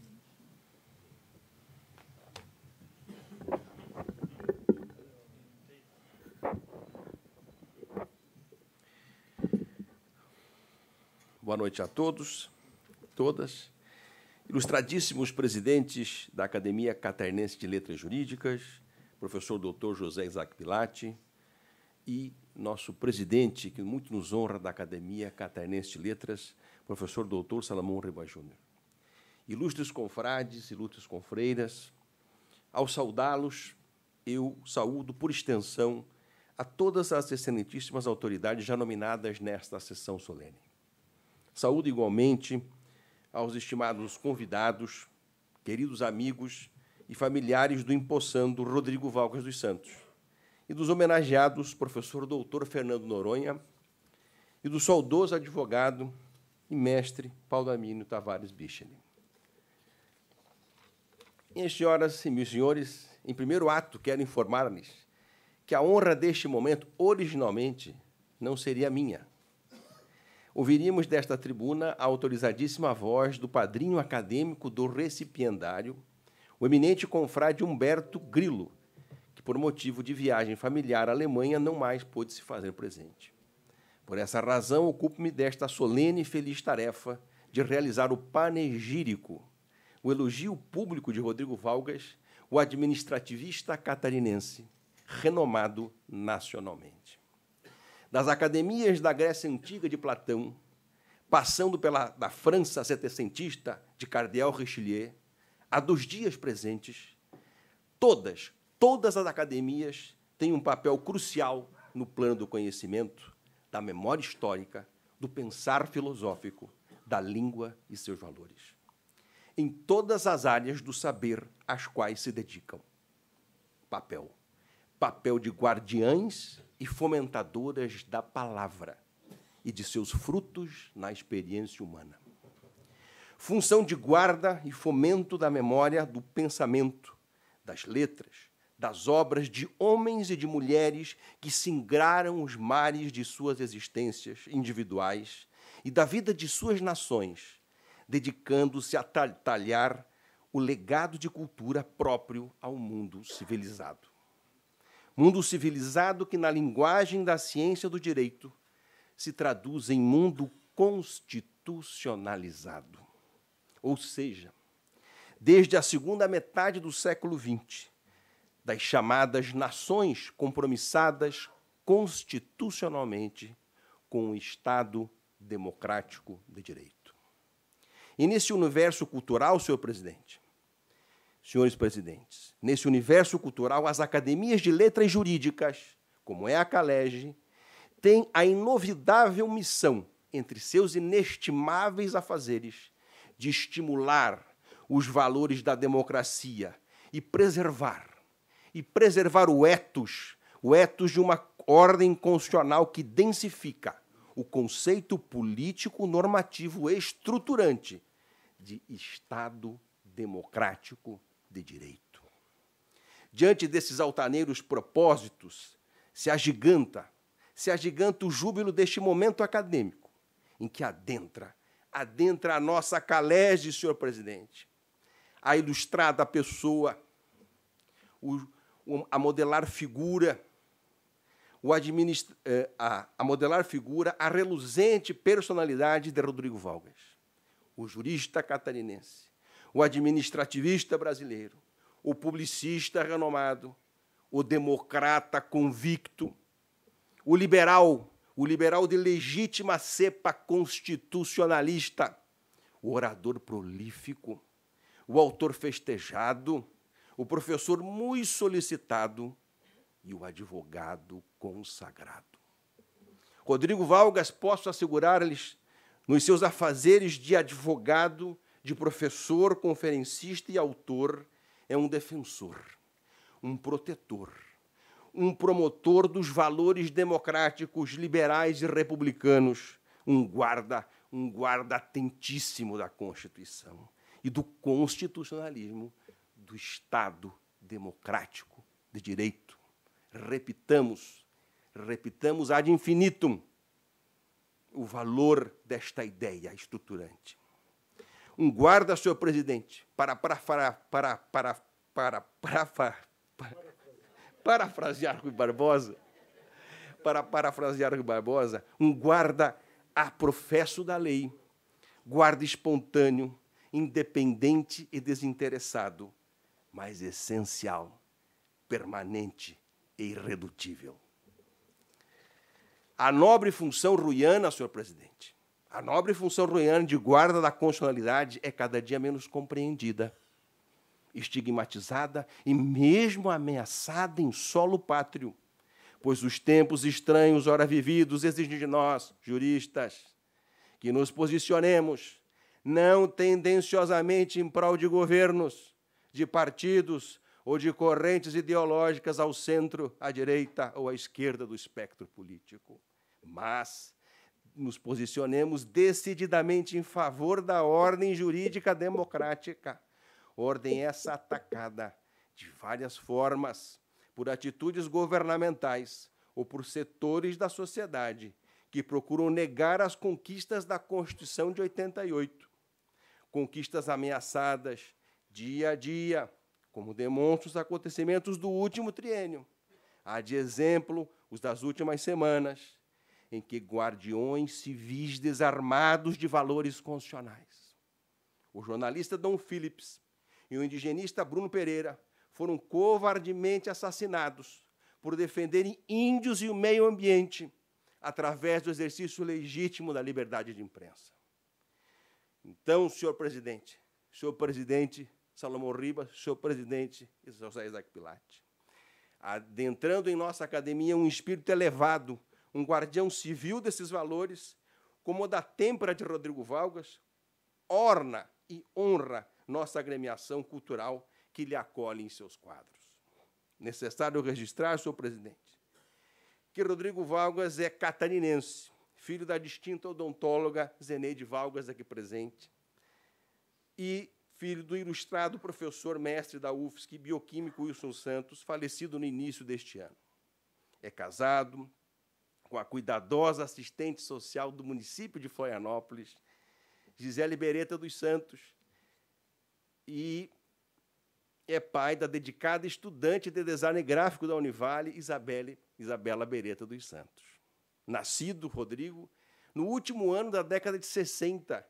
Boa noite a todos, todas. Ilustradíssimos presidentes da Academia Catarnense de Letras Jurídicas, professor doutor José Isaac Pilati, e nosso presidente, que muito nos honra da Academia Catarinense de Letras, professor doutor Salomão Reba Júnior. Ilustres confrades, ilustres confreiras, ao saudá-los, eu saúdo por extensão a todas as excelentíssimas autoridades já nominadas nesta sessão solene. Saúdo igualmente aos estimados convidados, queridos amigos e familiares do Impossando Rodrigo Valcas dos Santos e dos homenageados professor doutor Fernando Noronha e do saudoso advogado e mestre Paulo Amínio Tavares Bichel. Minhas senhoras e meus senhores, em primeiro ato quero informar-lhes que a honra deste momento originalmente não seria minha. Ouviríamos desta tribuna a autorizadíssima voz do padrinho acadêmico do recipiendário, o eminente confrade Humberto Grilo, que, por motivo de viagem familiar à Alemanha, não mais pôde se fazer presente. Por essa razão, ocupo-me desta solene e feliz tarefa de realizar o panegírico, o elogio público de Rodrigo Valgas, o administrativista catarinense, renomado nacionalmente. Das academias da Grécia Antiga de Platão, passando pela da França setecentista de Cardeal Richelieu, a dos dias presentes, todas Todas as academias têm um papel crucial no plano do conhecimento, da memória histórica, do pensar filosófico, da língua e seus valores. Em todas as áreas do saber às quais se dedicam. Papel. Papel de guardiães e fomentadoras da palavra e de seus frutos na experiência humana. Função de guarda e fomento da memória do pensamento, das letras, das obras de homens e de mulheres que singraram os mares de suas existências individuais e da vida de suas nações, dedicando-se a talhar o legado de cultura próprio ao mundo civilizado. Mundo civilizado que, na linguagem da ciência do direito, se traduz em mundo constitucionalizado. Ou seja, desde a segunda metade do século XX, das chamadas nações compromissadas constitucionalmente com o Estado democrático de direito. E nesse universo cultural, senhor presidente, senhores presidentes, nesse universo cultural, as academias de letras jurídicas, como é a Calege, têm a inovidável missão, entre seus inestimáveis afazeres, de estimular os valores da democracia e preservar e preservar o etos, o etos de uma ordem constitucional que densifica o conceito político normativo estruturante de Estado democrático de direito. Diante desses altaneiros propósitos, se agiganta, se agiganta o júbilo deste momento acadêmico, em que adentra, adentra a nossa calege, senhor presidente, a ilustrada pessoa, o, a modelar figura, o eh, a, a modelar figura a reluzente personalidade de Rodrigo Valgas, o jurista catarinense, o administrativista brasileiro, o publicista renomado, o democrata convicto, o liberal, o liberal de legítima cepa constitucionalista, o orador prolífico, o autor festejado, o professor muito solicitado e o advogado consagrado. Rodrigo Valgas, posso assegurar-lhes, nos seus afazeres de advogado, de professor, conferencista e autor, é um defensor, um protetor, um promotor dos valores democráticos, liberais e republicanos, um guarda, um guarda atentíssimo da Constituição e do constitucionalismo do Estado democrático de direito. Repitamos, repitamos ad infinitum o valor desta ideia estruturante. Um guarda, senhor presidente, para para para para para para parafrasear Rui Barbosa, para parafrasear Rui Barbosa, um guarda a professo da lei, guarda espontâneo, independente e desinteressado, mas essencial, permanente e irredutível. A nobre função ruiana, senhor presidente, a nobre função ruiana de guarda da constitucionalidade é cada dia menos compreendida, estigmatizada e mesmo ameaçada em solo pátrio, pois os tempos estranhos, ora vividos, exigem de nós, juristas, que nos posicionemos não tendenciosamente em prol de governos, de partidos ou de correntes ideológicas ao centro, à direita ou à esquerda do espectro político. Mas nos posicionemos decididamente em favor da ordem jurídica democrática. Ordem essa atacada de várias formas, por atitudes governamentais ou por setores da sociedade que procuram negar as conquistas da Constituição de 88. Conquistas ameaçadas dia a dia, como demonstram os acontecimentos do último triênio. Há de exemplo os das últimas semanas, em que guardiões civis desarmados de valores constitucionais, o jornalista Dom Phillips e o indigenista Bruno Pereira foram covardemente assassinados por defenderem índios e o meio ambiente através do exercício legítimo da liberdade de imprensa. Então, senhor presidente, senhor presidente Salomão Ribas, seu presidente, e José Isaac Pilate. Adentrando em nossa academia um espírito elevado, um guardião civil desses valores, como o da tempra de Rodrigo Valgas, orna e honra nossa agremiação cultural que lhe acolhe em seus quadros. Necessário registrar, senhor presidente, que Rodrigo Valgas é catarinense, filho da distinta odontóloga Zeneide Valgas, aqui presente, e filho do ilustrado professor mestre da UFSC, bioquímico Wilson Santos, falecido no início deste ano. É casado com a cuidadosa assistente social do município de Florianópolis, Gisele Bereta dos Santos, e é pai da dedicada estudante de design gráfico da Univale, Isabelle, Isabela Bereta dos Santos. Nascido, Rodrigo, no último ano da década de 60,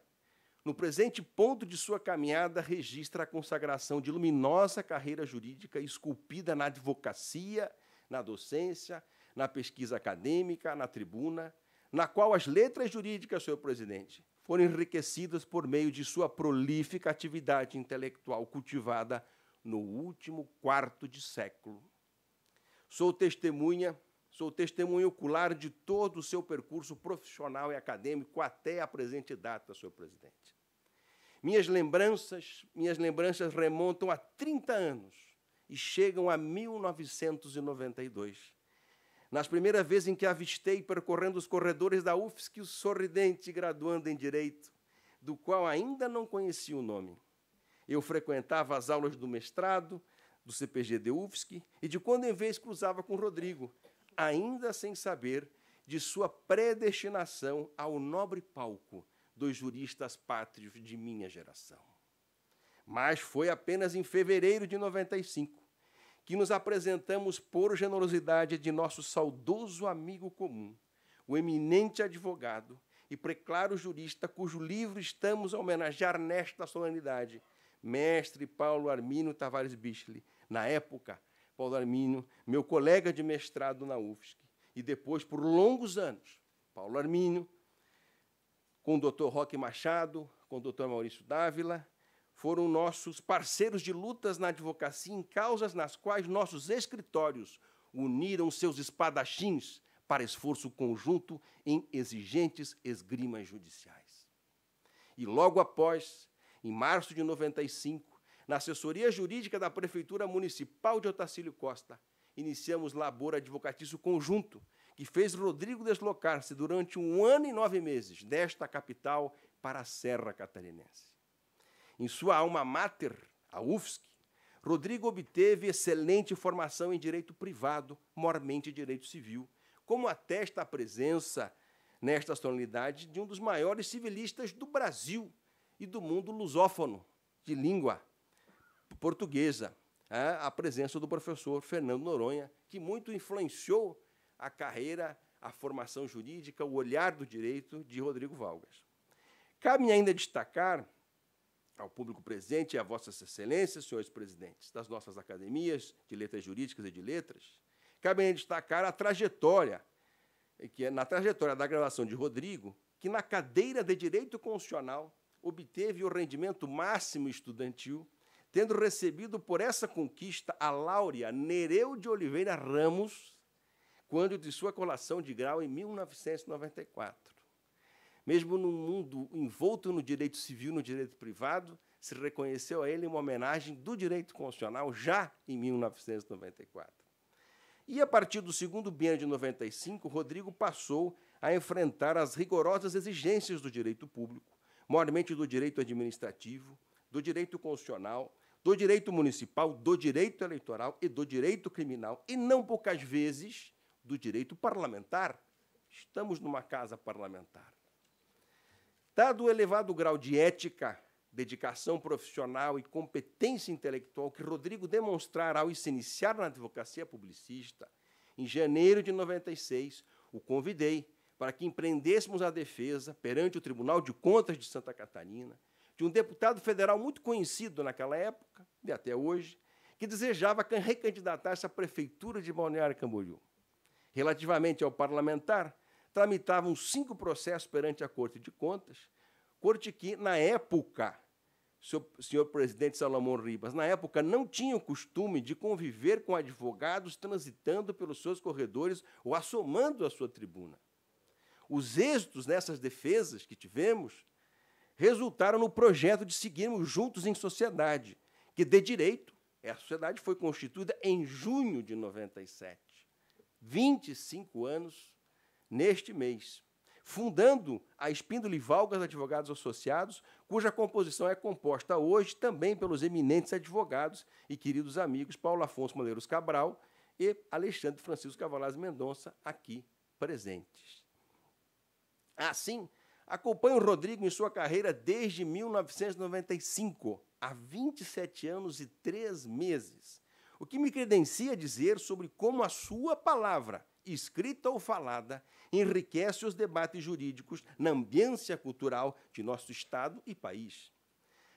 no presente ponto de sua caminhada, registra a consagração de luminosa carreira jurídica esculpida na advocacia, na docência, na pesquisa acadêmica, na tribuna, na qual as letras jurídicas, senhor presidente, foram enriquecidas por meio de sua prolífica atividade intelectual cultivada no último quarto de século. Sou testemunha Sou testemunho ocular de todo o seu percurso profissional e acadêmico até a presente data, senhor presidente. Minhas lembranças, minhas lembranças remontam a 30 anos e chegam a 1992. Nas primeiras vezes em que avistei percorrendo os corredores da UFSC o sorridente graduando em direito, do qual ainda não conhecia o nome. Eu frequentava as aulas do mestrado do CPG de UFSC e de quando em vez cruzava com Rodrigo, ainda sem saber de sua predestinação ao nobre palco dos juristas pátrios de minha geração. Mas foi apenas em fevereiro de 95 que nos apresentamos por generosidade de nosso saudoso amigo comum, o eminente advogado e preclaro jurista cujo livro estamos a homenagear nesta solenidade, mestre Paulo Armino Tavares Bichli, na época Paulo Armínio, meu colega de mestrado na UFSC, e depois, por longos anos, Paulo Armínio, com o doutor Roque Machado, com o doutor Maurício Dávila, foram nossos parceiros de lutas na advocacia em causas nas quais nossos escritórios uniram seus espadachins para esforço conjunto em exigentes esgrimas judiciais. E logo após, em março de 95, na assessoria jurídica da Prefeitura Municipal de Otacílio Costa, iniciamos labor advocatício conjunto, que fez Rodrigo deslocar-se durante um ano e nove meses desta capital para a Serra Catarinense. Em sua alma mater, a UFSC, Rodrigo obteve excelente formação em direito privado, mormente direito civil, como atesta a presença nesta solenidade de um dos maiores civilistas do Brasil e do mundo lusófono, de língua portuguesa, é, a presença do professor Fernando Noronha, que muito influenciou a carreira, a formação jurídica, o olhar do direito de Rodrigo Valgas. cabe ainda destacar ao público presente e a vossas excelências, senhores presidentes das nossas academias de letras jurídicas e de letras, cabe ainda destacar a trajetória, que é na trajetória da graduação de Rodrigo, que na cadeira de Direito Constitucional obteve o rendimento máximo estudantil tendo recebido por essa conquista a Láurea Nereu de Oliveira Ramos, quando de sua colação de grau em 1994. Mesmo num mundo envolto no direito civil e no direito privado, se reconheceu a ele uma homenagem do direito constitucional já em 1994. E a partir do segundo biênio de 95, Rodrigo passou a enfrentar as rigorosas exigências do direito público, maiormente do direito administrativo, do direito constitucional, do direito municipal, do direito eleitoral e do direito criminal, e não poucas vezes do direito parlamentar. Estamos numa casa parlamentar. Dado o elevado grau de ética, dedicação profissional e competência intelectual que Rodrigo demonstrará ao se iniciar na advocacia publicista, em janeiro de 96, o convidei para que empreendêssemos a defesa perante o Tribunal de Contas de Santa Catarina de um deputado federal muito conhecido naquela época, e até hoje, que desejava recandidatar-se à prefeitura de Balneário Camboriú. Relativamente ao parlamentar, tramitavam cinco processos perante a Corte de Contas, corte que, na época, senhor presidente Salomão Ribas, na época não tinha o costume de conviver com advogados transitando pelos seus corredores ou assomando a sua tribuna. Os êxitos nessas defesas que tivemos resultaram no projeto de seguirmos juntos em sociedade, que de direito, a sociedade foi constituída em junho de 97. 25 anos neste mês, fundando a Espíndole Valgas Advogados Associados, cuja composição é composta hoje também pelos eminentes advogados e queridos amigos Paulo Afonso Maneiros Cabral e Alexandre Francisco Cavalazzi Mendonça, aqui presentes. Assim, Acompanho o Rodrigo em sua carreira desde 1995, há 27 anos e 3 meses, o que me credencia a dizer sobre como a sua palavra, escrita ou falada, enriquece os debates jurídicos na ambiência cultural de nosso Estado e país.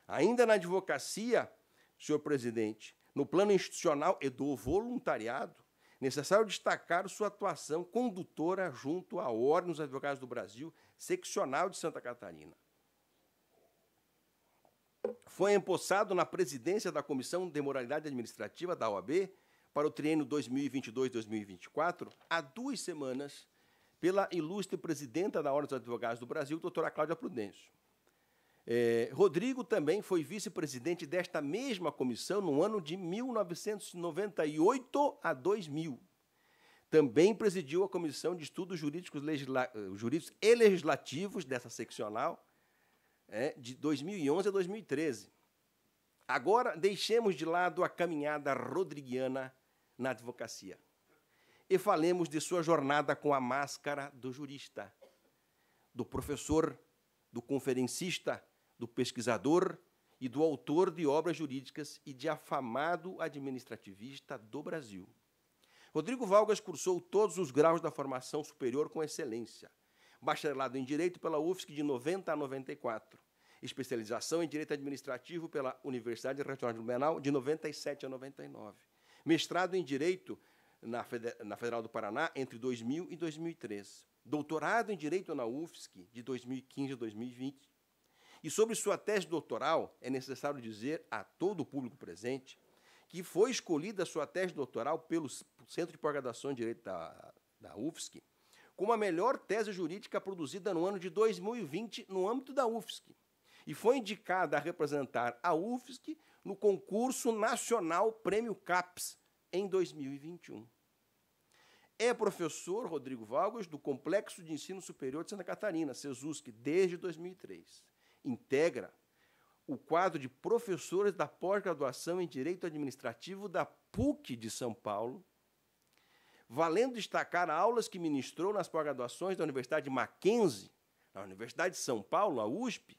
Ainda na advocacia, senhor presidente, no plano institucional e do voluntariado, necessário destacar sua atuação condutora junto à Ordem dos Advogados do Brasil seccional de Santa Catarina. Foi empossado na presidência da Comissão de Moralidade Administrativa da OAB para o triênio 2022-2024, há duas semanas, pela ilustre presidenta da Ordem dos Advogados do Brasil, doutora Cláudia Prudêncio. É, Rodrigo também foi vice-presidente desta mesma comissão no ano de 1998 a 2000. Também presidiu a Comissão de Estudos Jurídicos, Legisla... Eh, Jurídicos e Legislativos dessa seccional, é, de 2011 a 2013. Agora, deixemos de lado a caminhada rodriguiana na advocacia e falemos de sua jornada com a máscara do jurista, do professor, do conferencista, do pesquisador e do autor de obras jurídicas e de afamado administrativista do Brasil. Rodrigo Valgas cursou todos os graus da formação superior com excelência. Bacharelado em Direito pela UFSC de 90 a 94. Especialização em Direito Administrativo pela Universidade Regional de Blumenau de 97 a 99. Mestrado em Direito na, Federal do Paraná entre 2000 e 2003. Doutorado em Direito na UFSC de 2015 a 2020. E sobre sua tese doutoral, é necessário dizer a todo o público presente que foi escolhida a sua tese doutoral pelo Centro de Pós-Graduação em Direito da, da UFSC como a melhor tese jurídica produzida no ano de 2020 no âmbito da UFSC e foi indicada a representar a UFSC no concurso nacional Prêmio CAPES em 2021. É professor Rodrigo Valgas do Complexo de Ensino Superior de Santa Catarina, SESUSC, desde 2003. Integra o quadro de professores da pós-graduação em Direito Administrativo da PUC de São Paulo, valendo destacar aulas que ministrou nas pós-graduações da Universidade Mackenzie, na Universidade de São Paulo, a USP,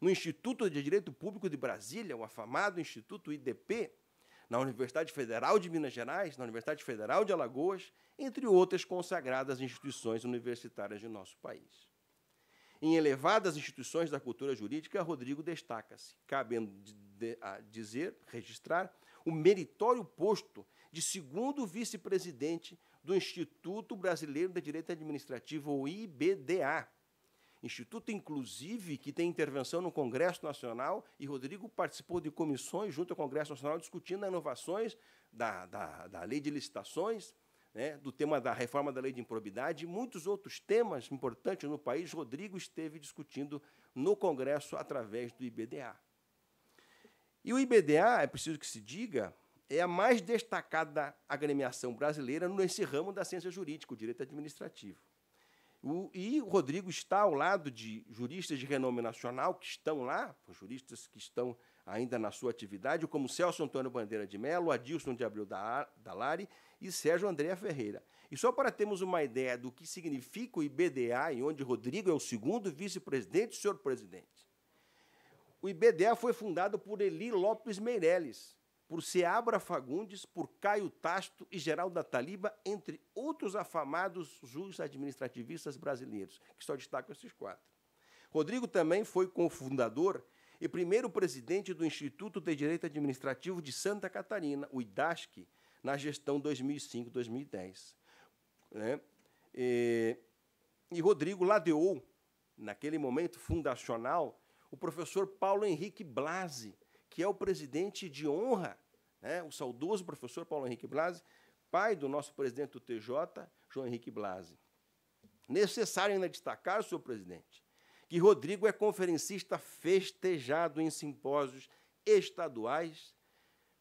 no Instituto de Direito Público de Brasília, o afamado Instituto IDP, na Universidade Federal de Minas Gerais, na Universidade Federal de Alagoas, entre outras consagradas instituições universitárias de nosso país em elevadas instituições da cultura jurídica, Rodrigo destaca-se, cabendo de, de, dizer, registrar, o meritório posto de segundo vice-presidente do Instituto Brasileiro de Direito Administrativo, ou IBDA. Instituto, inclusive, que tem intervenção no Congresso Nacional, e Rodrigo participou de comissões junto ao Congresso Nacional discutindo inovações da, da, da lei de licitações, né, do tema da reforma da lei de improbidade e muitos outros temas importantes no país, Rodrigo esteve discutindo no Congresso através do IBDA. E o IBDA, é preciso que se diga, é a mais destacada agremiação brasileira nesse ramo da ciência jurídica, o direito administrativo. O, e o Rodrigo está ao lado de juristas de renome nacional que estão lá, juristas que estão ainda na sua atividade, como Celso Antônio Bandeira de Mello, Adilson de Abril da, Lari e Sérgio Andréa Ferreira. E só para termos uma ideia do que significa o IBDA, e onde Rodrigo é o segundo vice-presidente, senhor presidente. O IBDA foi fundado por Eli Lopes Meirelles, por Seabra Fagundes, por Caio Tasto e Geraldo da Taliba, entre outros afamados juízes administrativistas brasileiros, que só destacam esses quatro. Rodrigo também foi cofundador e primeiro presidente do Instituto de Direito Administrativo de Santa Catarina, o IDASC, na gestão 2005-2010. Né? E, e Rodrigo ladeou, naquele momento fundacional, o professor Paulo Henrique Blasi, que é o presidente de honra, né? o saudoso professor Paulo Henrique Blasi, pai do nosso presidente do TJ, João Henrique Blasi. Necessário ainda destacar, senhor presidente, que Rodrigo é conferencista festejado em simpósios estaduais,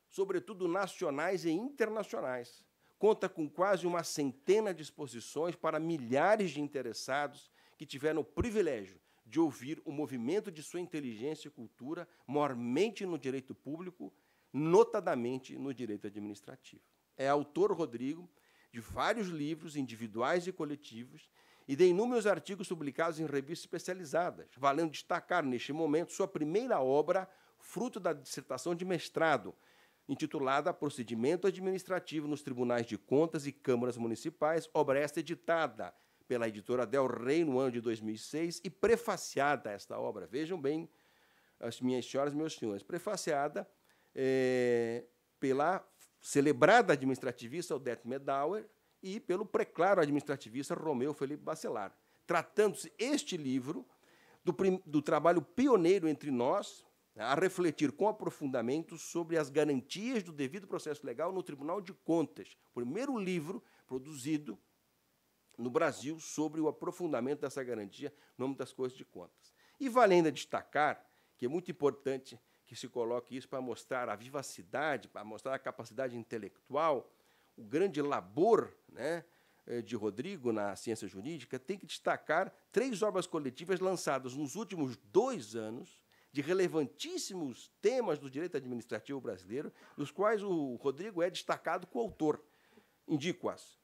sobretudo nacionais e internacionais. Conta com quase uma centena de exposições para milhares de interessados que tiveram o privilégio de ouvir o movimento de sua inteligência e cultura, mormente no direito público, notadamente no direito administrativo. É autor, Rodrigo, de vários livros individuais e coletivos e de inúmeros artigos publicados em revistas especializadas, valendo destacar neste momento sua primeira obra, fruto da dissertação de mestrado, intitulada Procedimento Administrativo nos Tribunais de Contas e Câmaras Municipais, obra esta editada pela editora Del Rey no ano de 2006 e prefaciada esta obra. Vejam bem, as minhas senhoras e meus senhores, prefaciada é, pela celebrada administrativista Odette Medauer, e pelo preclaro administrativista Romeu Felipe Bacelar, tratando-se este livro do, do trabalho pioneiro entre nós, né, a refletir com aprofundamento sobre as garantias do devido processo legal no Tribunal de Contas, primeiro livro produzido no Brasil sobre o aprofundamento dessa garantia no âmbito das coisas de contas. E vale ainda destacar que é muito importante que se coloque isso para mostrar a vivacidade, para mostrar a capacidade intelectual o grande labor né, eh, de Rodrigo na ciência jurídica, tem que destacar três obras coletivas lançadas nos últimos dois anos de relevantíssimos temas do direito administrativo brasileiro, dos quais o Rodrigo é destacado coautor. Indico-as.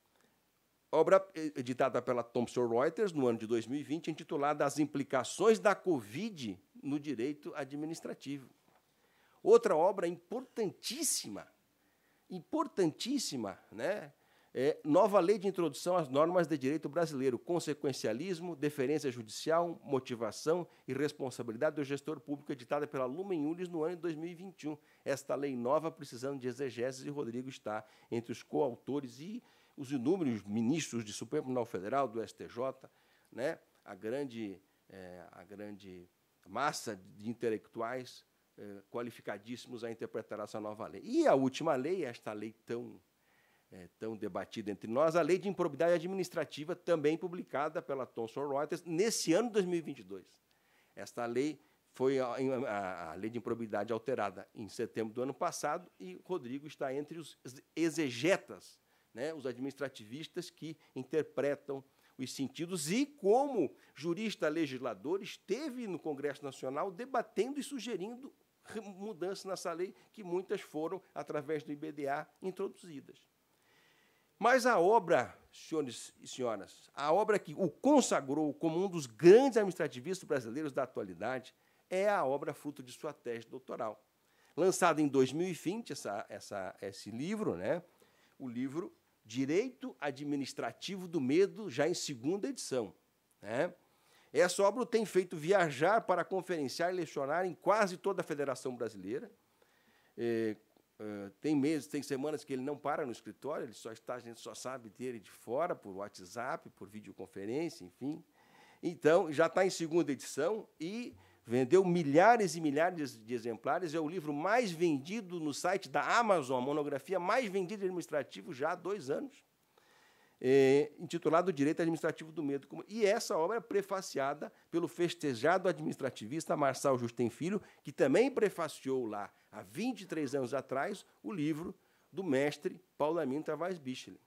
Obra eh, editada pela Thomson Reuters no ano de 2020, intitulada As Implicações da Covid no Direito Administrativo. Outra obra importantíssima importantíssima, né? É, nova lei de introdução às normas de direito brasileiro, consequencialismo, deferência judicial, motivação e responsabilidade do gestor público, editada pela Lumen Yulis no ano de 2021. Esta lei nova, precisando de exegeses, e Rodrigo está entre os coautores e os inúmeros ministros do Supremo Tribunal Federal, do STJ, né? a, grande, é, a grande massa de intelectuais eh, qualificadíssimos a interpretar essa nova lei. E a última lei, esta lei tão, eh, tão debatida entre nós, a Lei de Improbidade Administrativa, também publicada pela Thomson Reuters nesse ano de 2022. Esta lei foi a, a, a, lei de improbidade alterada em setembro do ano passado e Rodrigo está entre os exegetas, né, os administrativistas que interpretam os sentidos e como jurista legislador esteve no Congresso Nacional debatendo e sugerindo mudanças nessa lei, que muitas foram, através do IBDA, introduzidas. Mas a obra, senhores e senhoras, a obra que o consagrou como um dos grandes administrativistas brasileiros da atualidade é a obra fruto de sua tese doutoral. Lançada em 2020, essa, essa, esse livro, né? o livro Direito Administrativo do Medo, já em segunda edição. Né? Essa obra o tem feito viajar para conferenciar e lecionar em quase toda a Federação Brasileira. É, é, tem meses, tem semanas que ele não para no escritório, ele só está, a gente só sabe dele de fora, por WhatsApp, por videoconferência, enfim. Então, já está em segunda edição e vendeu milhares e milhares de exemplares. É o livro mais vendido no site da Amazon, a monografia mais vendida administrativo já há dois anos é, intitulado Direito Administrativo do Medo. E essa obra é prefaciada pelo festejado administrativista Marçal Justem Filho, que também prefaciou lá, há 23 anos atrás, o livro do mestre Paulo Amin Tavares Bichley.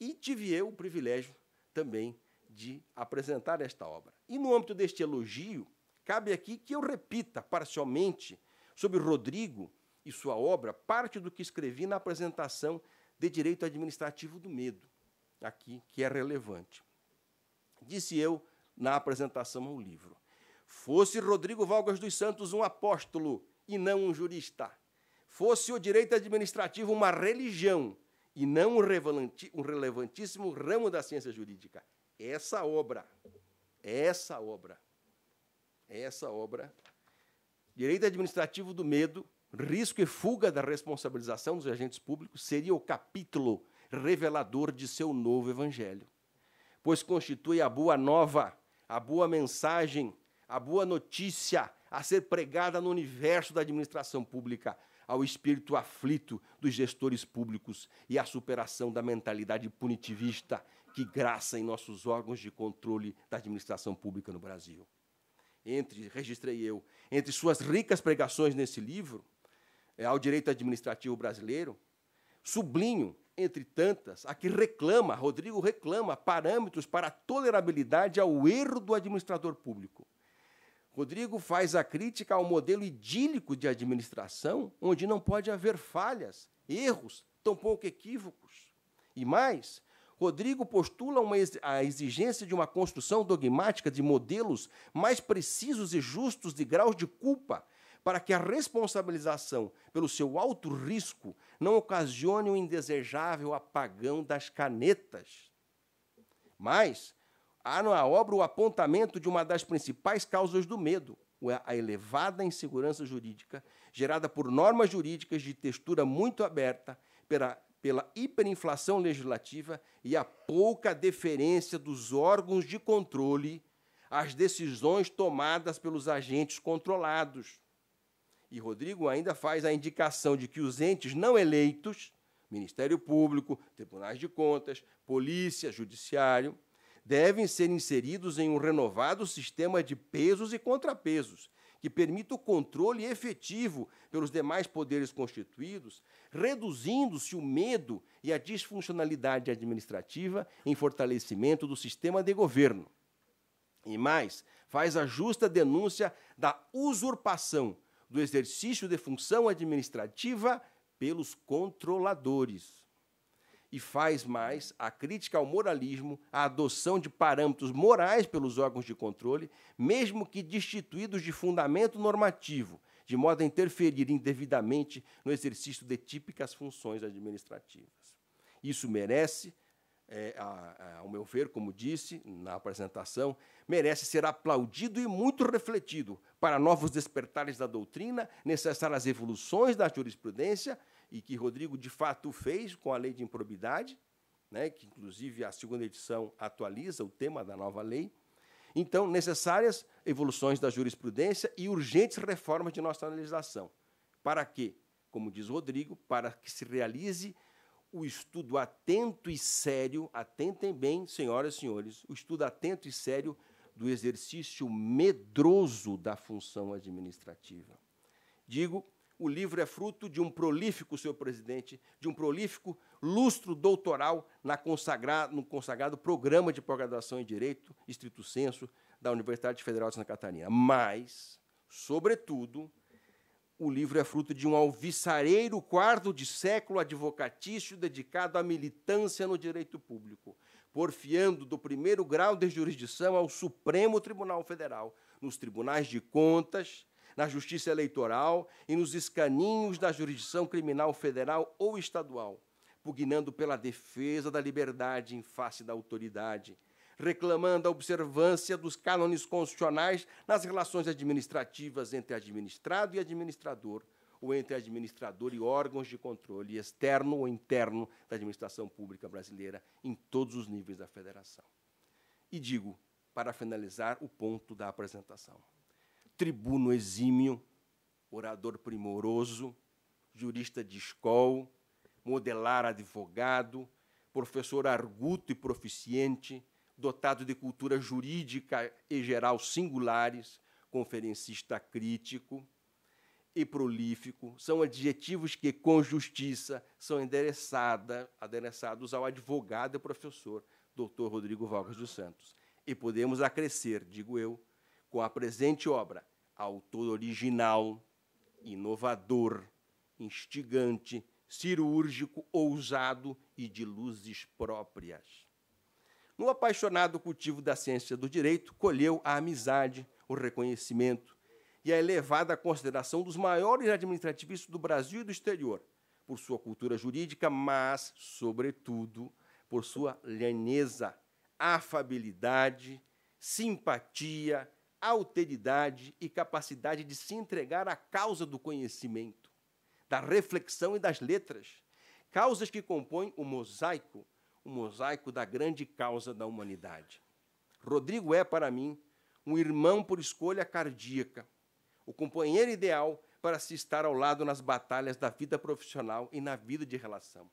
E tive eu o privilégio também de apresentar esta obra. E no âmbito deste elogio, cabe aqui que eu repita parcialmente sobre Rodrigo e sua obra parte do que escrevi na apresentação de Direito Administrativo do Medo aqui que é relevante. Disse eu na apresentação ao livro. Fosse Rodrigo Valgas dos Santos um apóstolo e não um jurista. Fosse o direito administrativo uma religião e não um relevantíssimo ramo da ciência jurídica. Essa obra, essa obra, essa obra, Direito Administrativo do Medo, Risco e Fuga da Responsabilização dos Agentes Públicos, seria o capítulo revelador de seu novo evangelho, pois constitui a boa nova, a boa mensagem, a boa notícia a ser pregada no universo da administração pública, ao espírito aflito dos gestores públicos e à superação da mentalidade punitivista que graça em nossos órgãos de controle da administração pública no Brasil. Entre, registrei eu, entre suas ricas pregações nesse livro, é, ao direito administrativo brasileiro, sublinho entre tantas, a que reclama, Rodrigo reclama, parâmetros para a tolerabilidade ao erro do administrador público. Rodrigo faz a crítica ao modelo idílico de administração, onde não pode haver falhas, erros, tampouco equívocos. E mais, Rodrigo postula uma, a exigência de uma construção dogmática de modelos mais precisos e justos de graus de culpa, para que a responsabilização pelo seu alto risco não ocasione o um indesejável apagão das canetas. Mas há na obra o apontamento de uma das principais causas do medo, é a elevada insegurança jurídica, gerada por normas jurídicas de textura muito aberta, pela, pela hiperinflação legislativa e a pouca deferência dos órgãos de controle às decisões tomadas pelos agentes controlados. E Rodrigo ainda faz a indicação de que os entes não eleitos, Ministério Público, Tribunais de Contas, Polícia, Judiciário, devem ser inseridos em um renovado sistema de pesos e contrapesos, que permita o controle efetivo pelos demais poderes constituídos, reduzindo-se o medo e a disfuncionalidade administrativa em fortalecimento do sistema de governo. E mais, faz a justa denúncia da usurpação do exercício de função administrativa pelos controladores. E faz mais a crítica ao moralismo, à adoção de parâmetros morais pelos órgãos de controle, mesmo que destituídos de fundamento normativo, de modo a interferir indevidamente no exercício de típicas funções administrativas. Isso merece, é, a, a, ao meu ver, como disse na apresentação, merece ser aplaudido e muito refletido para novos despertares da doutrina, necessárias evoluções da jurisprudência, e que Rodrigo de fato fez com a lei de improbidade, né, que inclusive a segunda edição atualiza o tema da nova lei. Então, necessárias evoluções da jurisprudência e urgentes reformas de nossa legislação. Para que, como diz Rodrigo, para que se realize o estudo atento e sério, atentem bem, senhoras e senhores, o estudo atento e sério do exercício medroso da função administrativa. Digo, o livro é fruto de um prolífico, senhor presidente, de um prolífico lustro doutoral na consagra, no consagrado programa de pós-graduação em Direito, estrito senso, da Universidade Federal de Santa Catarina. Mas, sobretudo, o livro é fruto de um alvissareiro quarto de século advocatício dedicado à militância no direito público, porfiando do primeiro grau de jurisdição ao Supremo Tribunal Federal, nos tribunais de contas, na justiça eleitoral e nos escaninhos da jurisdição criminal federal ou estadual, pugnando pela defesa da liberdade em face da autoridade, reclamando a observância dos cânones constitucionais nas relações administrativas entre administrado e administrador, ou entre administrador e órgãos de controle externo ou interno da administração pública brasileira em todos os níveis da federação. E digo, para finalizar o ponto da apresentação, tribuno exímio, orador primoroso, jurista de escola, modelar advogado, professor arguto e proficiente, dotado de cultura jurídica e geral singulares, conferencista crítico, e prolífico são adjetivos que, com justiça, são endereçada, endereçados ao advogado e professor, Dr. Rodrigo Vargas dos Santos. E podemos acrescer, digo eu, com a presente obra, autor original, inovador, instigante, cirúrgico, ousado e de luzes próprias. No apaixonado cultivo da ciência do direito, colheu a amizade, o reconhecimento, e é elevada à consideração dos maiores administrativistas do Brasil e do exterior, por sua cultura jurídica, mas, sobretudo, por sua lhaneza, afabilidade, simpatia, alteridade e capacidade de se entregar à causa do conhecimento, da reflexão e das letras, causas que compõem o mosaico, o mosaico da grande causa da humanidade. Rodrigo é, para mim, um irmão por escolha cardíaca, o companheiro ideal para se estar ao lado nas batalhas da vida profissional e na vida de relação.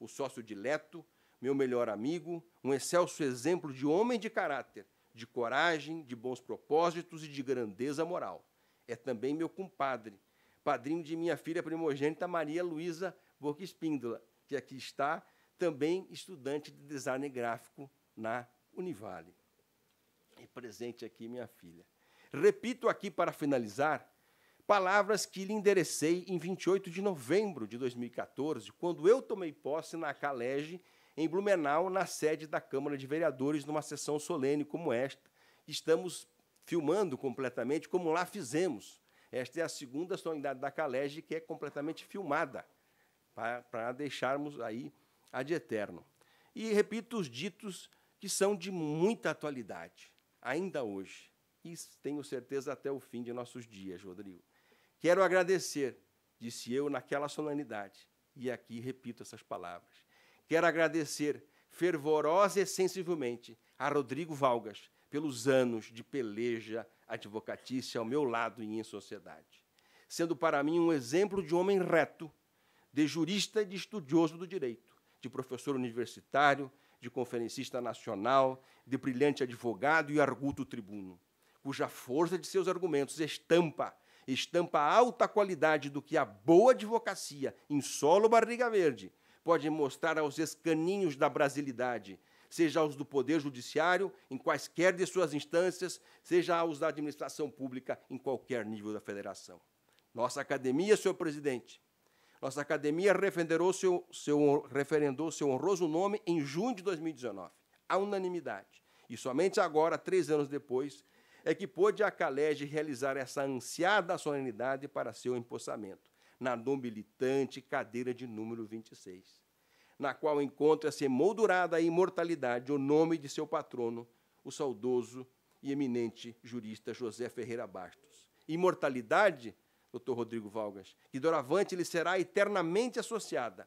O sócio dileto, meu melhor amigo, um excelso exemplo de homem de caráter, de coragem, de bons propósitos e de grandeza moral. É também meu compadre, padrinho de minha filha primogênita Maria Luísa Boca Espíndola, que aqui está, também estudante de design gráfico na Univale. E presente aqui minha filha. Repito aqui para finalizar palavras que lhe enderecei em 28 de novembro de 2014, quando eu tomei posse na Calege, em Blumenau, na sede da Câmara de Vereadores, numa sessão solene como esta. Estamos filmando completamente, como lá fizemos. Esta é a segunda solenidade da Calege, que é completamente filmada, para deixarmos aí a de eterno. E repito os ditos que são de muita atualidade, ainda hoje e tenho certeza até o fim de nossos dias, Rodrigo. Quero agradecer, disse eu naquela solenidade, e aqui repito essas palavras. Quero agradecer fervorosa e sensivelmente a Rodrigo Valgas pelos anos de peleja advocatícia ao meu lado e em sociedade, sendo para mim um exemplo de homem reto, de jurista e de estudioso do direito, de professor universitário, de conferencista nacional, de brilhante advogado e arguto tribuno cuja força de seus argumentos estampa, estampa a alta qualidade do que a boa advocacia em solo barriga verde pode mostrar aos escaninhos da brasilidade, seja aos do Poder Judiciário, em quaisquer de suas instâncias, seja aos da administração pública, em qualquer nível da federação. Nossa academia, senhor presidente, nossa academia referendou seu, seu, referendou seu honroso nome em junho de 2019, à unanimidade. E somente agora, três anos depois, é que pôde a Calege realizar essa ansiada solenidade para seu empossamento, na nobilitante cadeira de número 26, na qual encontra-se emoldurada a imortalidade o nome de seu patrono, o saudoso e eminente jurista José Ferreira Bastos. Imortalidade, doutor Rodrigo Valgas, que doravante lhe será eternamente associada,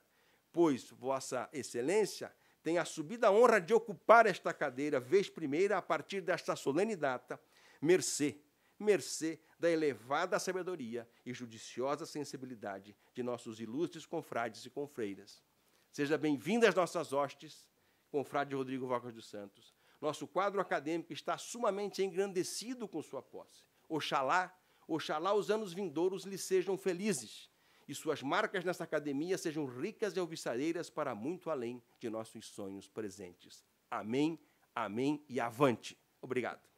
pois Vossa Excelência tem a subida honra de ocupar esta cadeira, vez primeira, a partir desta solene data, mercê, mercê da elevada sabedoria e judiciosa sensibilidade de nossos ilustres confrades e confreiras. Seja bem-vindo às nossas hostes, confrade Rodrigo Vacas dos Santos. Nosso quadro acadêmico está sumamente engrandecido com sua posse. Oxalá, oxalá os anos vindouros lhe sejam felizes e suas marcas nessa academia sejam ricas e alviçareiras para muito além de nossos sonhos presentes. Amém, amém e avante. Obrigado.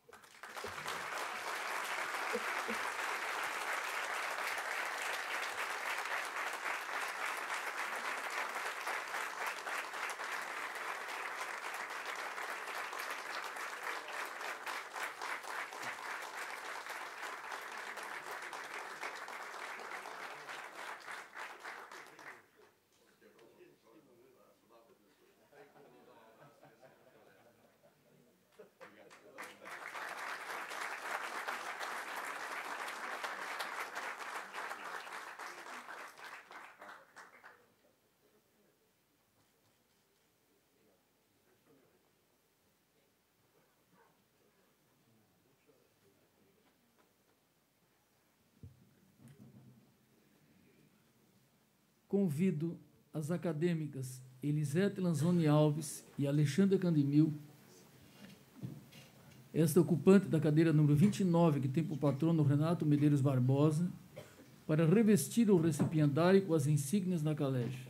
convido as acadêmicas Elisete Lanzoni Alves e Alexandra Candemil, esta ocupante da cadeira número 29, que tem por patrono Renato Medeiros Barbosa, para revestir o recipiendário com as insígnias da Calege.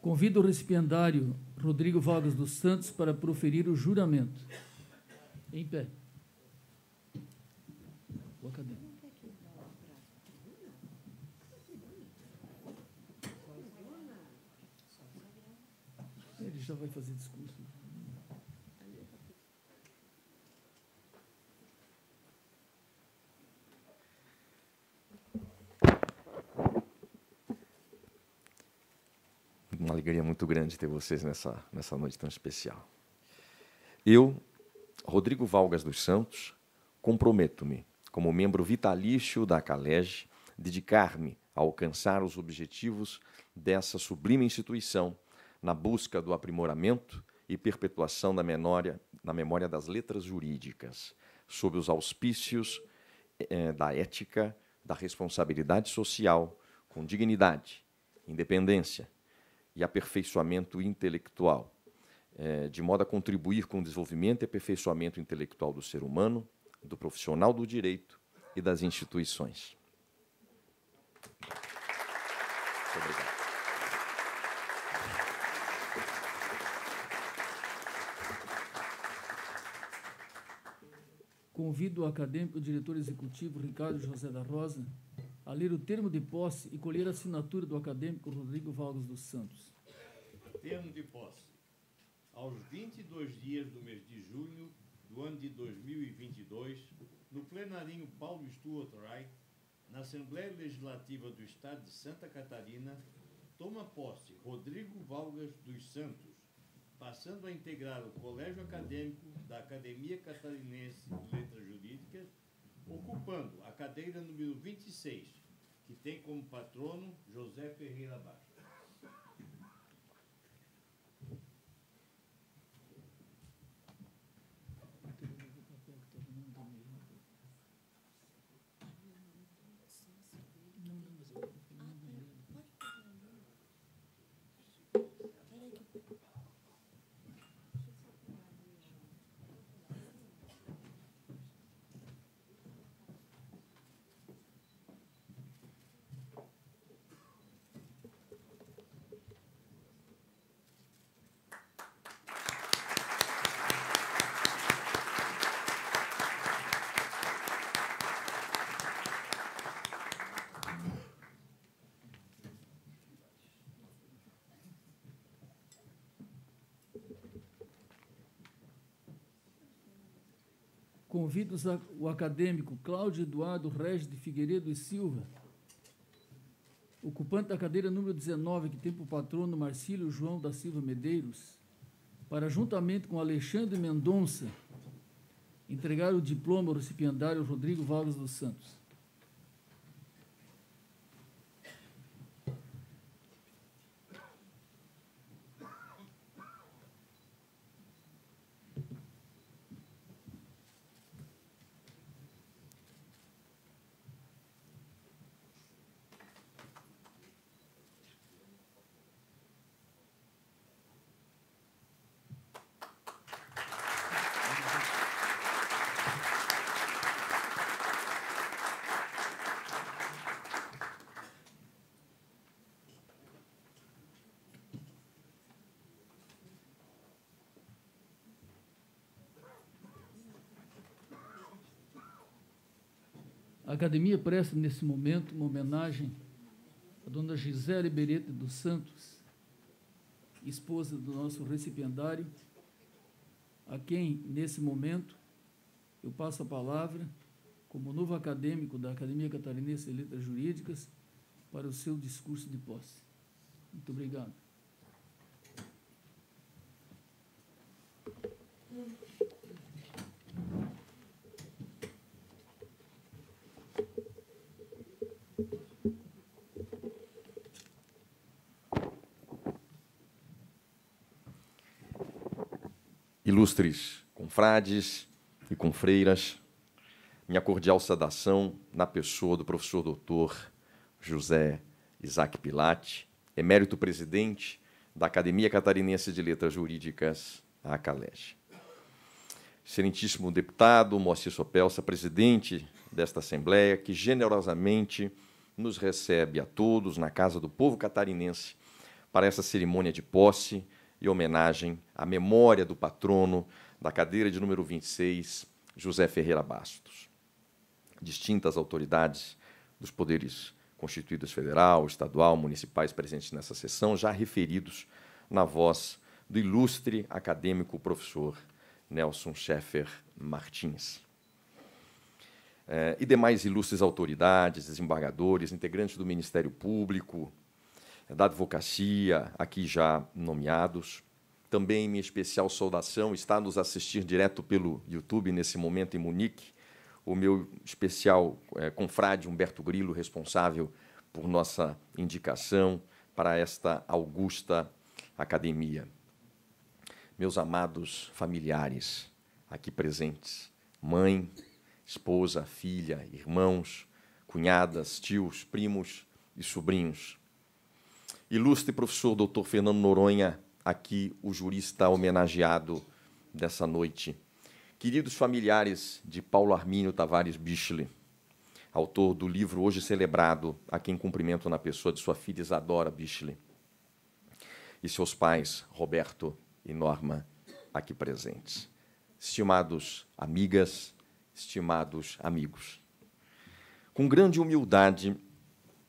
Convido o recipiendário Rodrigo Vargas dos Santos para proferir o juramento. Em pé. Boa cadeira. muito grande ter vocês nessa, nessa noite tão especial. Eu, Rodrigo Valgas dos Santos, comprometo-me, como membro vitalício da Calege, dedicar-me a alcançar os objetivos dessa sublime instituição na busca do aprimoramento e perpetuação da memória, na memória das letras jurídicas, sob os auspícios eh, da ética, da responsabilidade social, com dignidade, independência, e aperfeiçoamento intelectual, eh, de modo a contribuir com o desenvolvimento e aperfeiçoamento intelectual do ser humano, do profissional do direito e das instituições. Muito obrigado. Convido o acadêmico o diretor executivo Ricardo José da Rosa a ler o termo de posse e colher a assinatura do acadêmico Rodrigo Valgas dos Santos. Termo de posse. Aos 22 dias do mês de junho do ano de 2022, no plenarinho Paulo Stuart Wright, na Assembleia Legislativa do Estado de Santa Catarina, toma posse Rodrigo Valgas dos Santos, passando a integrar o Colégio Acadêmico da Academia Catarinense de Letras Jurídicas, ocupando a cadeira número 26, que tem como patrono José Ferreira Baixo. convido o acadêmico Cláudio Eduardo Regis de Figueiredo e Silva, ocupante da cadeira número 19, que tem por patrono Marcílio João da Silva Medeiros, para, juntamente com Alexandre Mendonça, entregar o diploma ao recipiendário Rodrigo Vargas dos Santos. academia presta nesse momento uma homenagem à dona Gisele Berete dos Santos, esposa do nosso recipiendário, a quem, nesse momento, eu passo a palavra como novo acadêmico da Academia Catarinense de Letras Jurídicas para o seu discurso de posse. Muito obrigado. ilustres confrades e confreiras, minha cordial saudação na pessoa do professor doutor José Isaac Pilate, emérito presidente da Academia Catarinense de Letras Jurídicas, a ACALEG. Excelentíssimo deputado Moacir Sopelsa, presidente desta Assembleia, que generosamente nos recebe a todos na Casa do Povo Catarinense para essa cerimônia de posse e homenagem à memória do patrono da cadeira de número 26, José Ferreira Bastos. Distintas autoridades dos poderes constituídos federal, estadual, municipais presentes nessa sessão, já referidos na voz do ilustre acadêmico professor Nelson Schaeffer Martins. Eh, e demais ilustres autoridades, desembargadores, integrantes do Ministério Público, da advocacia, aqui já nomeados. Também minha especial saudação está nos assistir direto pelo YouTube nesse momento em Munique, o meu especial é, confrade Humberto Grilo, responsável por nossa indicação para esta augusta academia. Meus amados familiares aqui presentes, mãe, esposa, filha, irmãos, cunhadas, tios, primos e sobrinhos, Ilustre professor doutor Fernando Noronha, aqui o jurista homenageado dessa noite. Queridos familiares de Paulo Armínio Tavares Bichle, autor do livro Hoje Celebrado, a quem cumprimento na pessoa de sua filha Isadora Bichle, e seus pais, Roberto e Norma, aqui presentes. Estimados amigas, estimados amigos, com grande humildade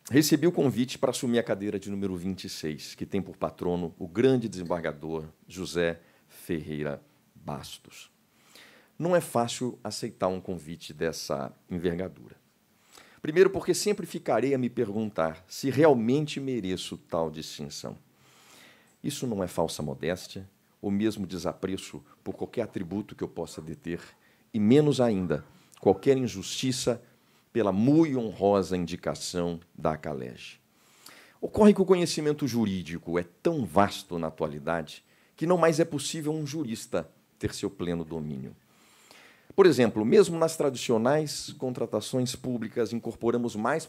recebi o convite para assumir a cadeira de número 26, que tem por patrono o grande desembargador José Ferreira Bastos. Não é fácil aceitar um convite dessa envergadura. Primeiro, porque sempre ficarei a me perguntar se realmente mereço tal distinção. Isso não é falsa modéstia, ou mesmo desapreço por qualquer atributo que eu possa deter, e menos ainda, qualquer injustiça pela muito honrosa indicação da Calege. Ocorre que o conhecimento jurídico é tão vasto na atualidade que não mais é possível um jurista ter seu pleno domínio. Por exemplo, mesmo nas tradicionais contratações públicas, incorporamos mais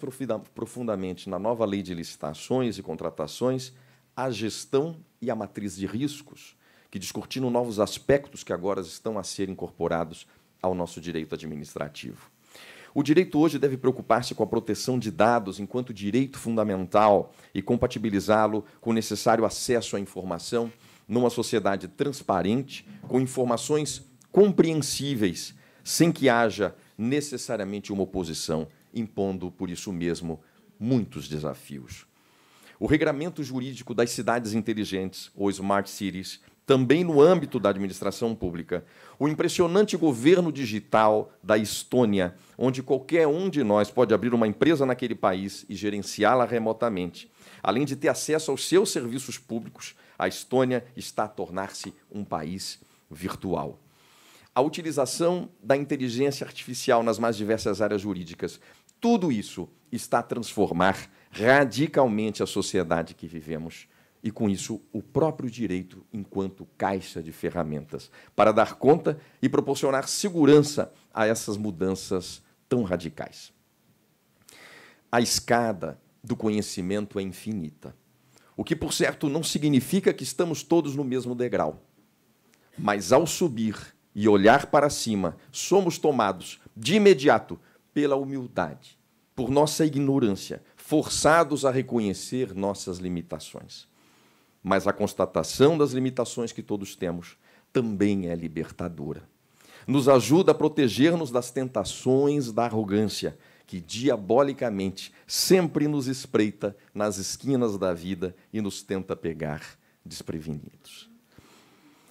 profundamente na nova lei de licitações e contratações a gestão e a matriz de riscos, que descortinam novos aspectos que agora estão a ser incorporados ao nosso direito administrativo. O direito hoje deve preocupar-se com a proteção de dados enquanto direito fundamental e compatibilizá-lo com o necessário acesso à informação numa sociedade transparente, com informações compreensíveis, sem que haja necessariamente uma oposição, impondo, por isso mesmo, muitos desafios. O regramento jurídico das cidades inteligentes, ou smart cities, também no âmbito da administração pública. O impressionante governo digital da Estônia, onde qualquer um de nós pode abrir uma empresa naquele país e gerenciá-la remotamente. Além de ter acesso aos seus serviços públicos, a Estônia está a tornar-se um país virtual. A utilização da inteligência artificial nas mais diversas áreas jurídicas. Tudo isso está a transformar radicalmente a sociedade que vivemos e, com isso, o próprio direito enquanto caixa de ferramentas, para dar conta e proporcionar segurança a essas mudanças tão radicais. A escada do conhecimento é infinita, o que, por certo, não significa que estamos todos no mesmo degrau. Mas, ao subir e olhar para cima, somos tomados de imediato pela humildade, por nossa ignorância, forçados a reconhecer nossas limitações mas a constatação das limitações que todos temos também é libertadora. Nos ajuda a proteger-nos das tentações da arrogância, que diabolicamente sempre nos espreita nas esquinas da vida e nos tenta pegar desprevenidos.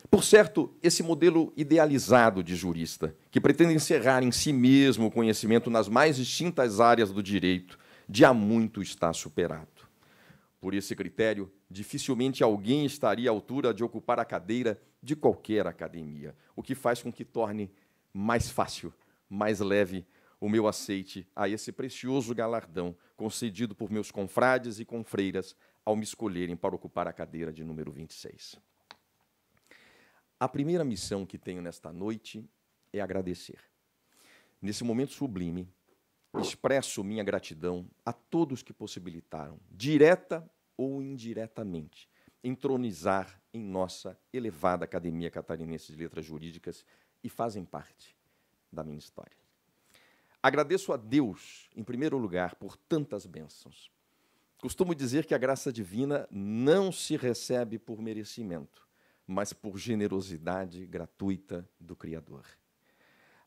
Por certo, esse modelo idealizado de jurista, que pretende encerrar em si mesmo o conhecimento nas mais distintas áreas do direito, de há muito está superado. Por esse critério, dificilmente alguém estaria à altura de ocupar a cadeira de qualquer academia, o que faz com que torne mais fácil, mais leve o meu aceite a esse precioso galardão concedido por meus confrades e confreiras ao me escolherem para ocupar a cadeira de número 26. A primeira missão que tenho nesta noite é agradecer. Nesse momento sublime, expresso minha gratidão a todos que possibilitaram, direta ou indiretamente, entronizar em nossa elevada Academia Catarinense de Letras Jurídicas e fazem parte da minha história. Agradeço a Deus, em primeiro lugar, por tantas bênçãos. Costumo dizer que a graça divina não se recebe por merecimento, mas por generosidade gratuita do Criador.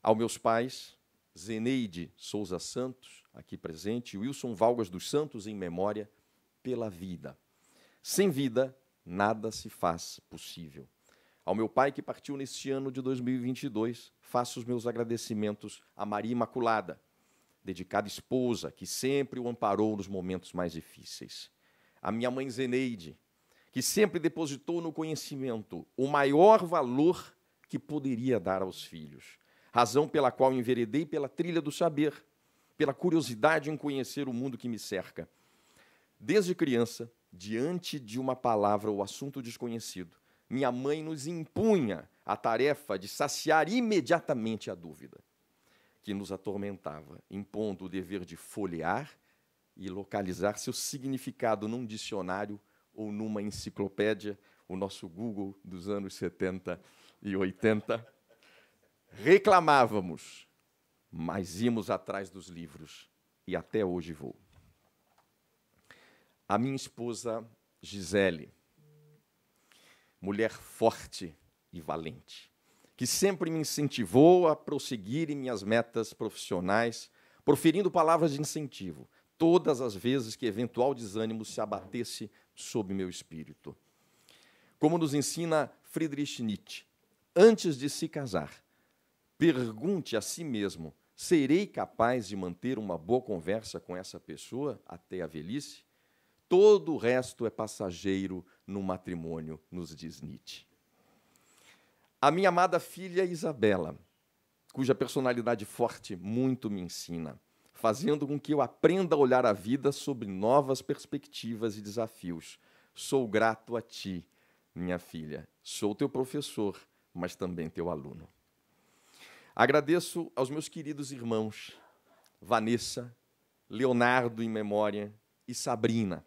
Ao meus pais, Zeneide Souza Santos, aqui presente, e Wilson Valgas dos Santos, em memória, pela vida. Sem vida, nada se faz possível. Ao meu pai que partiu neste ano de 2022, faço os meus agradecimentos à Maria Imaculada, dedicada esposa que sempre o amparou nos momentos mais difíceis. À minha mãe Zeneide, que sempre depositou no conhecimento o maior valor que poderia dar aos filhos, razão pela qual enveredei pela trilha do saber, pela curiosidade em conhecer o mundo que me cerca Desde criança, diante de uma palavra ou assunto desconhecido, minha mãe nos impunha a tarefa de saciar imediatamente a dúvida que nos atormentava, impondo o dever de folhear e localizar seu significado num dicionário ou numa enciclopédia, o nosso Google dos anos 70 e 80. Reclamávamos, mas íamos atrás dos livros e até hoje vou a minha esposa Gisele, mulher forte e valente, que sempre me incentivou a prosseguir em minhas metas profissionais, proferindo palavras de incentivo todas as vezes que eventual desânimo se abatesse sobre meu espírito. Como nos ensina Friedrich Nietzsche, antes de se casar, pergunte a si mesmo: serei capaz de manter uma boa conversa com essa pessoa até a velhice? todo o resto é passageiro no matrimônio, nos diz Nietzsche. A minha amada filha Isabela, cuja personalidade forte muito me ensina, fazendo com que eu aprenda a olhar a vida sobre novas perspectivas e desafios. Sou grato a ti, minha filha. Sou teu professor, mas também teu aluno. Agradeço aos meus queridos irmãos, Vanessa, Leonardo em memória e Sabrina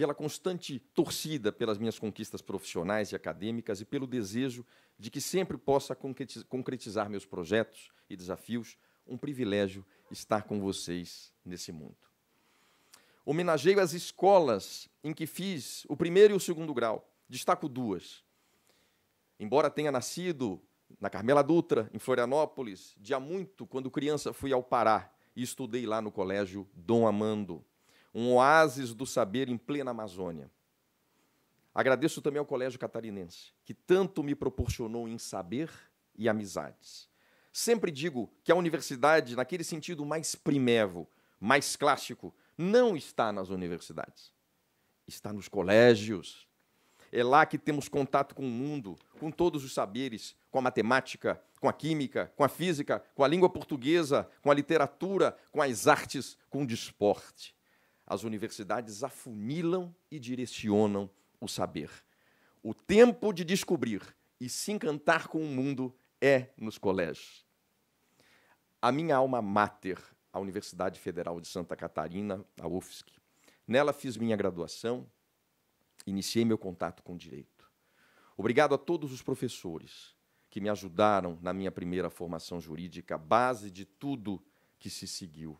pela constante torcida pelas minhas conquistas profissionais e acadêmicas e pelo desejo de que sempre possa concretizar meus projetos e desafios, um privilégio estar com vocês nesse mundo. Homenageio as escolas em que fiz o primeiro e o segundo grau. Destaco duas. Embora tenha nascido na Carmela Dutra, em Florianópolis, de há muito, quando criança, fui ao Pará e estudei lá no Colégio Dom Amando um oásis do saber em plena Amazônia. Agradeço também ao Colégio Catarinense, que tanto me proporcionou em saber e amizades. Sempre digo que a universidade, naquele sentido mais primevo, mais clássico, não está nas universidades. Está nos colégios. É lá que temos contato com o mundo, com todos os saberes, com a matemática, com a química, com a física, com a língua portuguesa, com a literatura, com as artes, com o desporte. As universidades afunilam e direcionam o saber. O tempo de descobrir e se encantar com o mundo é nos colégios. A minha alma mater, a Universidade Federal de Santa Catarina, a UFSC. Nela fiz minha graduação, iniciei meu contato com o direito. Obrigado a todos os professores que me ajudaram na minha primeira formação jurídica, base de tudo que se seguiu.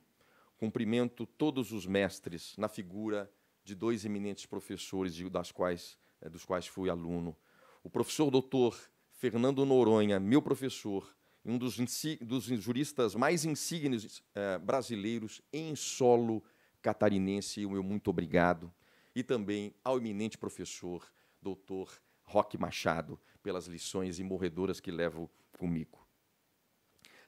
Cumprimento todos os mestres na figura de dois eminentes professores, das quais, eh, dos quais fui aluno. O professor doutor Fernando Noronha, meu professor, um dos, dos juristas mais insignes eh, brasileiros em solo catarinense, o meu muito obrigado. E também ao eminente professor, doutor Roque Machado, pelas lições imorredoras que levo comigo.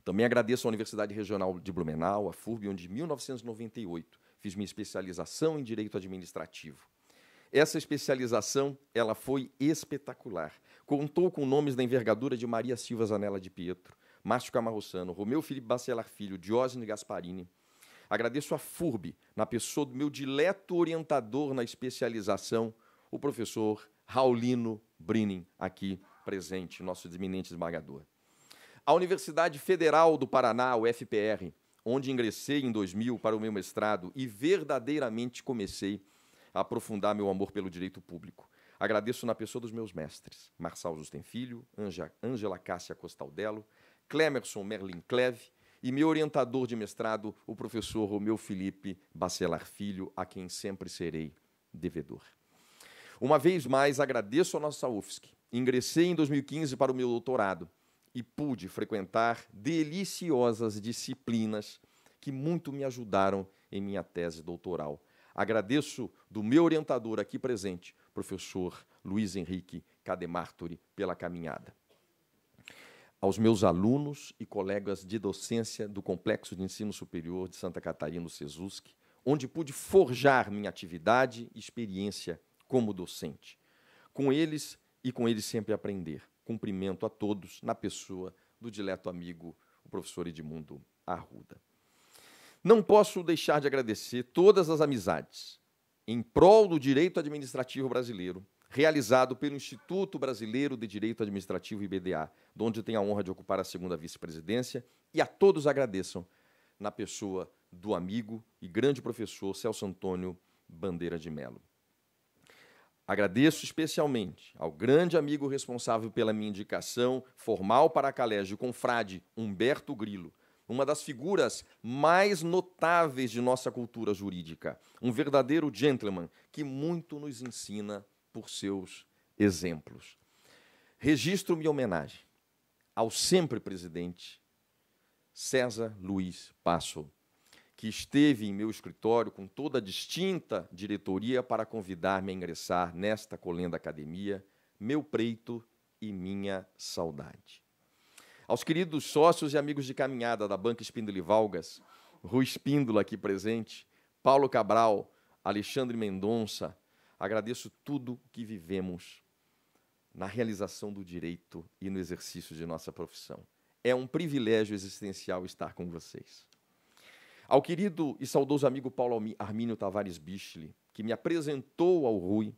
Também agradeço à Universidade Regional de Blumenau, a FURB, onde em 1998 fiz minha especialização em Direito Administrativo. Essa especialização ela foi espetacular. Contou com nomes da envergadura de Maria Silva Zanella de Pietro, Márcio Camarrossano, Romeu Felipe Bacelar Filho, Diógenes Gasparini. Agradeço à FURB, na pessoa do meu dileto orientador na especialização, o professor Raulino Brinin, aqui presente, nosso desminente esmagador. A Universidade Federal do Paraná, UFPR, onde ingressei em 2000 para o meu mestrado e verdadeiramente comecei a aprofundar meu amor pelo direito público. Agradeço na pessoa dos meus mestres, Marçal Justen Filho, Ângela Cássia Costaldello, Clemerson Merlin Cleve e meu orientador de mestrado, o professor Romeu Felipe Bacelar Filho, a quem sempre serei devedor. Uma vez mais, agradeço a nossa UFSC. Ingressei em 2015 para o meu doutorado e pude frequentar deliciosas disciplinas que muito me ajudaram em minha tese doutoral. Agradeço do meu orientador aqui presente, professor Luiz Henrique Cademartori, pela caminhada. Aos meus alunos e colegas de docência do Complexo de Ensino Superior de Santa Catarina, o SESUSC, onde pude forjar minha atividade e experiência como docente. Com eles e com eles sempre aprender cumprimento a todos na pessoa do dileto amigo, o professor Edmundo Arruda. Não posso deixar de agradecer todas as amizades em prol do direito administrativo brasileiro, realizado pelo Instituto Brasileiro de Direito Administrativo IBDA, onde tenho a honra de ocupar a segunda vice-presidência, e a todos agradeçam na pessoa do amigo e grande professor Celso Antônio Bandeira de Melo. Agradeço especialmente ao grande amigo responsável pela minha indicação formal para a Calégio, confrade Humberto Grilo, uma das figuras mais notáveis de nossa cultura jurídica, um verdadeiro gentleman que muito nos ensina por seus exemplos. Registro minha homenagem ao sempre presidente César Luiz Passo que esteve em meu escritório com toda a distinta diretoria para convidar-me a ingressar nesta colenda academia, meu preito e minha saudade. Aos queridos sócios e amigos de caminhada da Banca Espíndola e Valgas, Rui Espíndola aqui presente, Paulo Cabral, Alexandre Mendonça, agradeço tudo que vivemos na realização do direito e no exercício de nossa profissão. É um privilégio existencial estar com vocês. Ao querido e saudoso amigo Paulo Armínio Tavares Bichli, que me apresentou ao Rui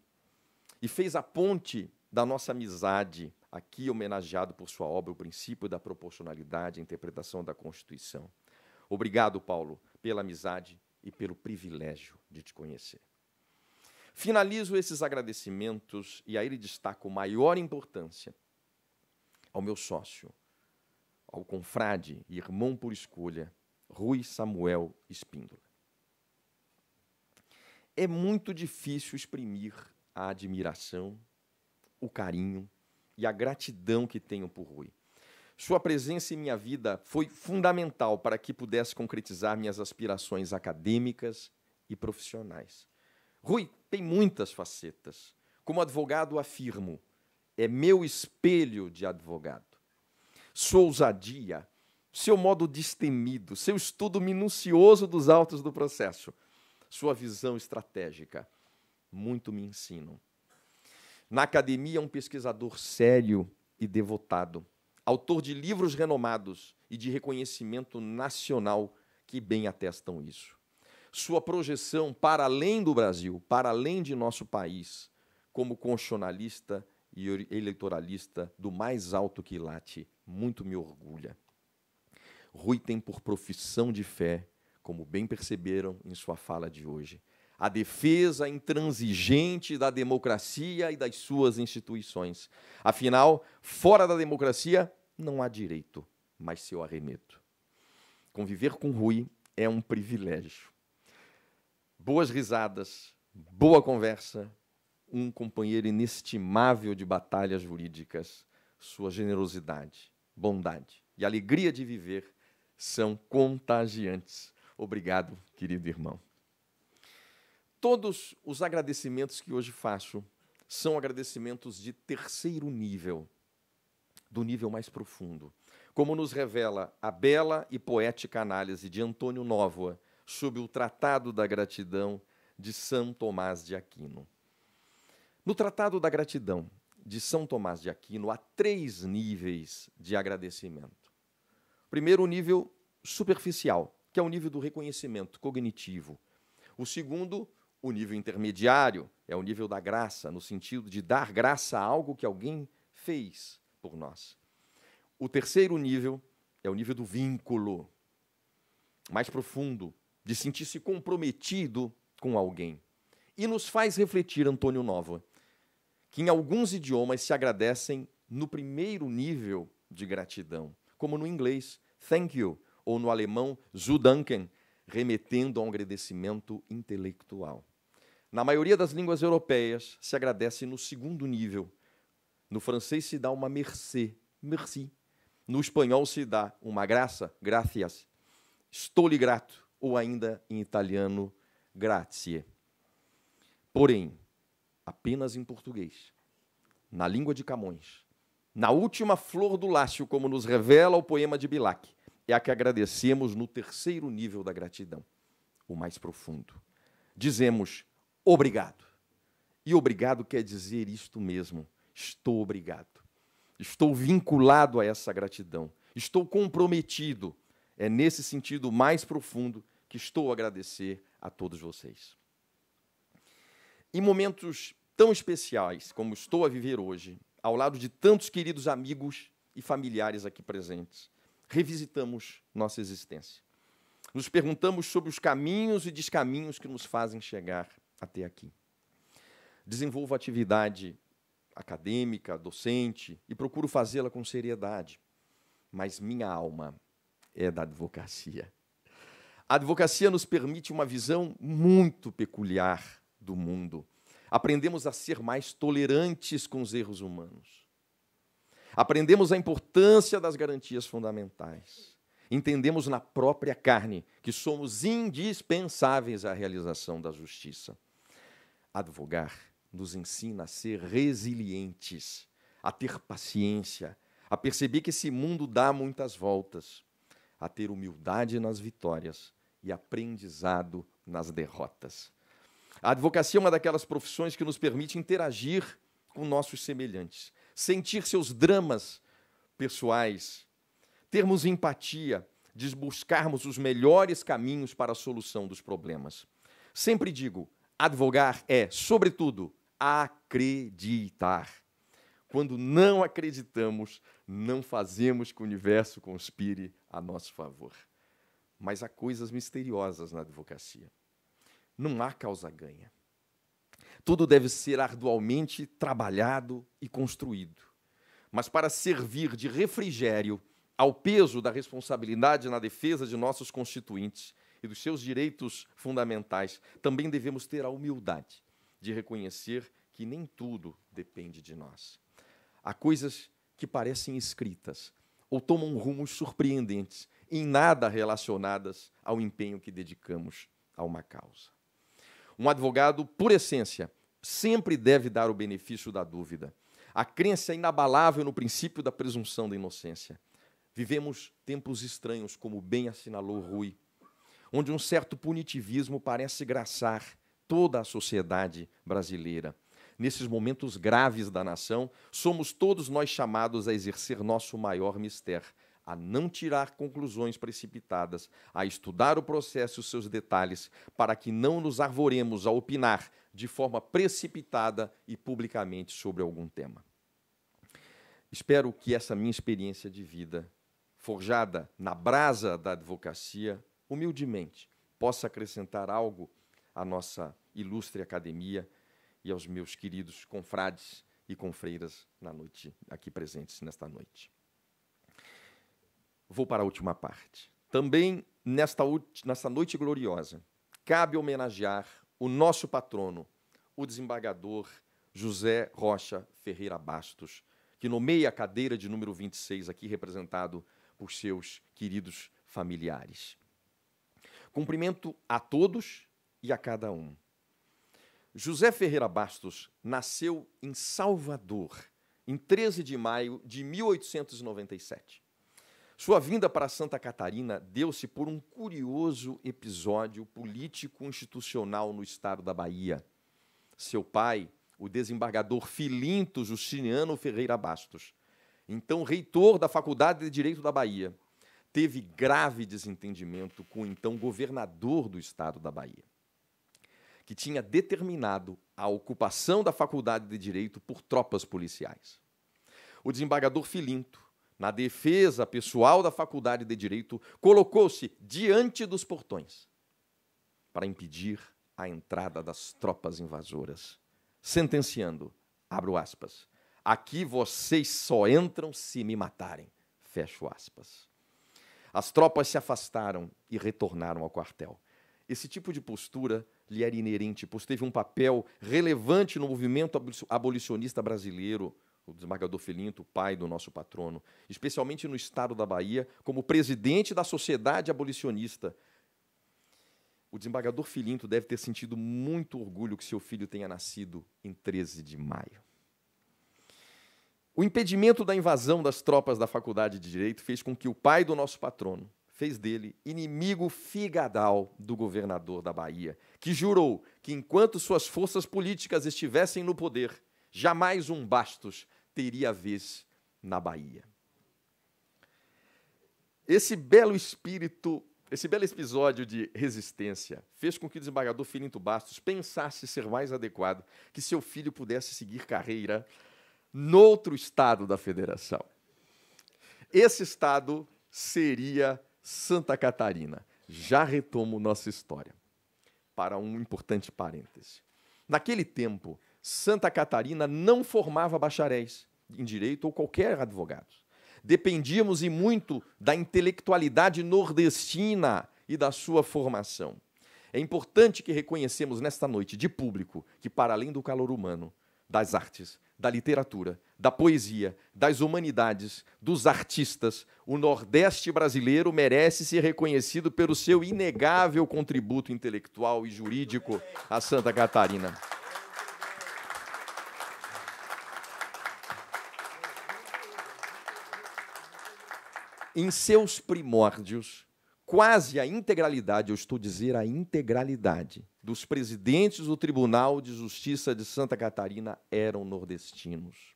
e fez a ponte da nossa amizade, aqui homenageado por sua obra O Princípio da Proporcionalidade e Interpretação da Constituição. Obrigado, Paulo, pela amizade e pelo privilégio de te conhecer. Finalizo esses agradecimentos e aí ele destaco maior importância ao meu sócio, ao confrade e irmão por escolha, Rui Samuel Espíndola. É muito difícil exprimir a admiração, o carinho e a gratidão que tenho por Rui. Sua presença em minha vida foi fundamental para que pudesse concretizar minhas aspirações acadêmicas e profissionais. Rui tem muitas facetas. Como advogado, afirmo, é meu espelho de advogado. Sua ousadia, seu modo destemido, seu estudo minucioso dos autos do processo, sua visão estratégica, muito me ensinam. Na academia, um pesquisador sério e devotado, autor de livros renomados e de reconhecimento nacional que bem atestam isso. Sua projeção para além do Brasil, para além de nosso país, como constitucionalista e eleitoralista do mais alto quilate, muito me orgulha. Rui tem por profissão de fé, como bem perceberam em sua fala de hoje, a defesa intransigente da democracia e das suas instituições. Afinal, fora da democracia não há direito, mas seu arremeto. Conviver com Rui é um privilégio. Boas risadas, boa conversa, um companheiro inestimável de batalhas jurídicas, sua generosidade, bondade e alegria de viver são contagiantes. Obrigado, querido irmão. Todos os agradecimentos que hoje faço são agradecimentos de terceiro nível, do nível mais profundo. Como nos revela a bela e poética análise de Antônio Nóvoa sobre o Tratado da Gratidão de São Tomás de Aquino. No Tratado da Gratidão de São Tomás de Aquino, há três níveis de agradecimento. Primeiro, o nível superficial, que é o nível do reconhecimento cognitivo. O segundo, o nível intermediário, é o nível da graça, no sentido de dar graça a algo que alguém fez por nós. O terceiro nível é o nível do vínculo, mais profundo, de sentir-se comprometido com alguém. E nos faz refletir, Antônio Nova, que em alguns idiomas se agradecem no primeiro nível de gratidão, como no inglês, thank you, ou no alemão Zudanken, remetendo a um agradecimento intelectual. Na maioria das línguas europeias, se agradece no segundo nível. No francês se dá uma merci, merci. No espanhol se dá uma graça, gracias. Estou lhe grato, ou ainda em italiano, grazie. Porém, apenas em português. Na língua de Camões, na última flor do lácio, como nos revela o poema de Bilac, é a que agradecemos no terceiro nível da gratidão, o mais profundo. Dizemos obrigado. E obrigado quer dizer isto mesmo: estou obrigado. Estou vinculado a essa gratidão. Estou comprometido. É nesse sentido mais profundo que estou a agradecer a todos vocês. Em momentos tão especiais como estou a viver hoje, ao lado de tantos queridos amigos e familiares aqui presentes. Revisitamos nossa existência. Nos perguntamos sobre os caminhos e descaminhos que nos fazem chegar até aqui. Desenvolvo atividade acadêmica, docente, e procuro fazê-la com seriedade. Mas minha alma é da advocacia. A advocacia nos permite uma visão muito peculiar do mundo Aprendemos a ser mais tolerantes com os erros humanos. Aprendemos a importância das garantias fundamentais. Entendemos na própria carne que somos indispensáveis à realização da justiça. Advogar nos ensina a ser resilientes, a ter paciência, a perceber que esse mundo dá muitas voltas, a ter humildade nas vitórias e aprendizado nas derrotas. A advocacia é uma daquelas profissões que nos permite interagir com nossos semelhantes, sentir seus dramas pessoais, termos empatia, desbuscarmos os melhores caminhos para a solução dos problemas. Sempre digo, advogar é, sobretudo, acreditar. Quando não acreditamos, não fazemos que o universo conspire a nosso favor. Mas há coisas misteriosas na advocacia não há causa ganha. Tudo deve ser arduamente trabalhado e construído. Mas para servir de refrigério ao peso da responsabilidade na defesa de nossos constituintes e dos seus direitos fundamentais, também devemos ter a humildade de reconhecer que nem tudo depende de nós. Há coisas que parecem escritas ou tomam rumos surpreendentes, em nada relacionadas ao empenho que dedicamos a uma causa. Um advogado, por essência, sempre deve dar o benefício da dúvida. A crença é inabalável no princípio da presunção da inocência. Vivemos tempos estranhos, como bem assinalou Rui, onde um certo punitivismo parece graçar toda a sociedade brasileira. Nesses momentos graves da nação, somos todos nós chamados a exercer nosso maior mister, a não tirar conclusões precipitadas, a estudar o processo e os seus detalhes, para que não nos arvoremos a opinar de forma precipitada e publicamente sobre algum tema. Espero que essa minha experiência de vida, forjada na brasa da advocacia, humildemente, possa acrescentar algo à nossa ilustre academia e aos meus queridos confrades e confreiras na noite aqui presentes nesta noite. Vou para a última parte. Também nesta, nesta noite gloriosa, cabe homenagear o nosso patrono, o desembargador José Rocha Ferreira Bastos, que nomeia a cadeira de número 26, aqui representado por seus queridos familiares. Cumprimento a todos e a cada um. José Ferreira Bastos nasceu em Salvador, em 13 de maio de 1897. Sua vinda para Santa Catarina deu-se por um curioso episódio político-institucional no estado da Bahia. Seu pai, o desembargador Filinto Justiniano Ferreira Bastos, então reitor da Faculdade de Direito da Bahia, teve grave desentendimento com o então governador do estado da Bahia, que tinha determinado a ocupação da Faculdade de Direito por tropas policiais. O desembargador Filinto na defesa pessoal da Faculdade de Direito, colocou-se diante dos portões para impedir a entrada das tropas invasoras, sentenciando, abro aspas, aqui vocês só entram se me matarem, fecho aspas. As tropas se afastaram e retornaram ao quartel. Esse tipo de postura lhe era inerente, pois teve um papel relevante no movimento abolicionista brasileiro, o desembargador Filinto, pai do nosso patrono, especialmente no estado da Bahia, como presidente da Sociedade Abolicionista. O desembargador Filinto deve ter sentido muito orgulho que seu filho tenha nascido em 13 de maio. O impedimento da invasão das tropas da Faculdade de Direito fez com que o pai do nosso patrono fez dele inimigo figadal do governador da Bahia, que jurou que enquanto suas forças políticas estivessem no poder, jamais um Bastos teria vez na Bahia. Esse belo espírito, esse belo episódio de resistência fez com que o desembargador Filinto Bastos pensasse ser mais adequado que seu filho pudesse seguir carreira noutro estado da federação. Esse estado seria Santa Catarina. Já retomo nossa história para um importante parêntese. Naquele tempo, Santa Catarina não formava bacharéis em direito ou qualquer advogado. Dependíamos e muito da intelectualidade nordestina e da sua formação. É importante que reconhecemos nesta noite de público que para além do calor humano, das artes, da literatura, da poesia, das humanidades, dos artistas, o Nordeste brasileiro merece ser reconhecido pelo seu inegável contributo intelectual e jurídico à Santa Catarina. em seus primórdios, quase a integralidade, eu estou dizer a integralidade, dos presidentes do Tribunal de Justiça de Santa Catarina eram nordestinos.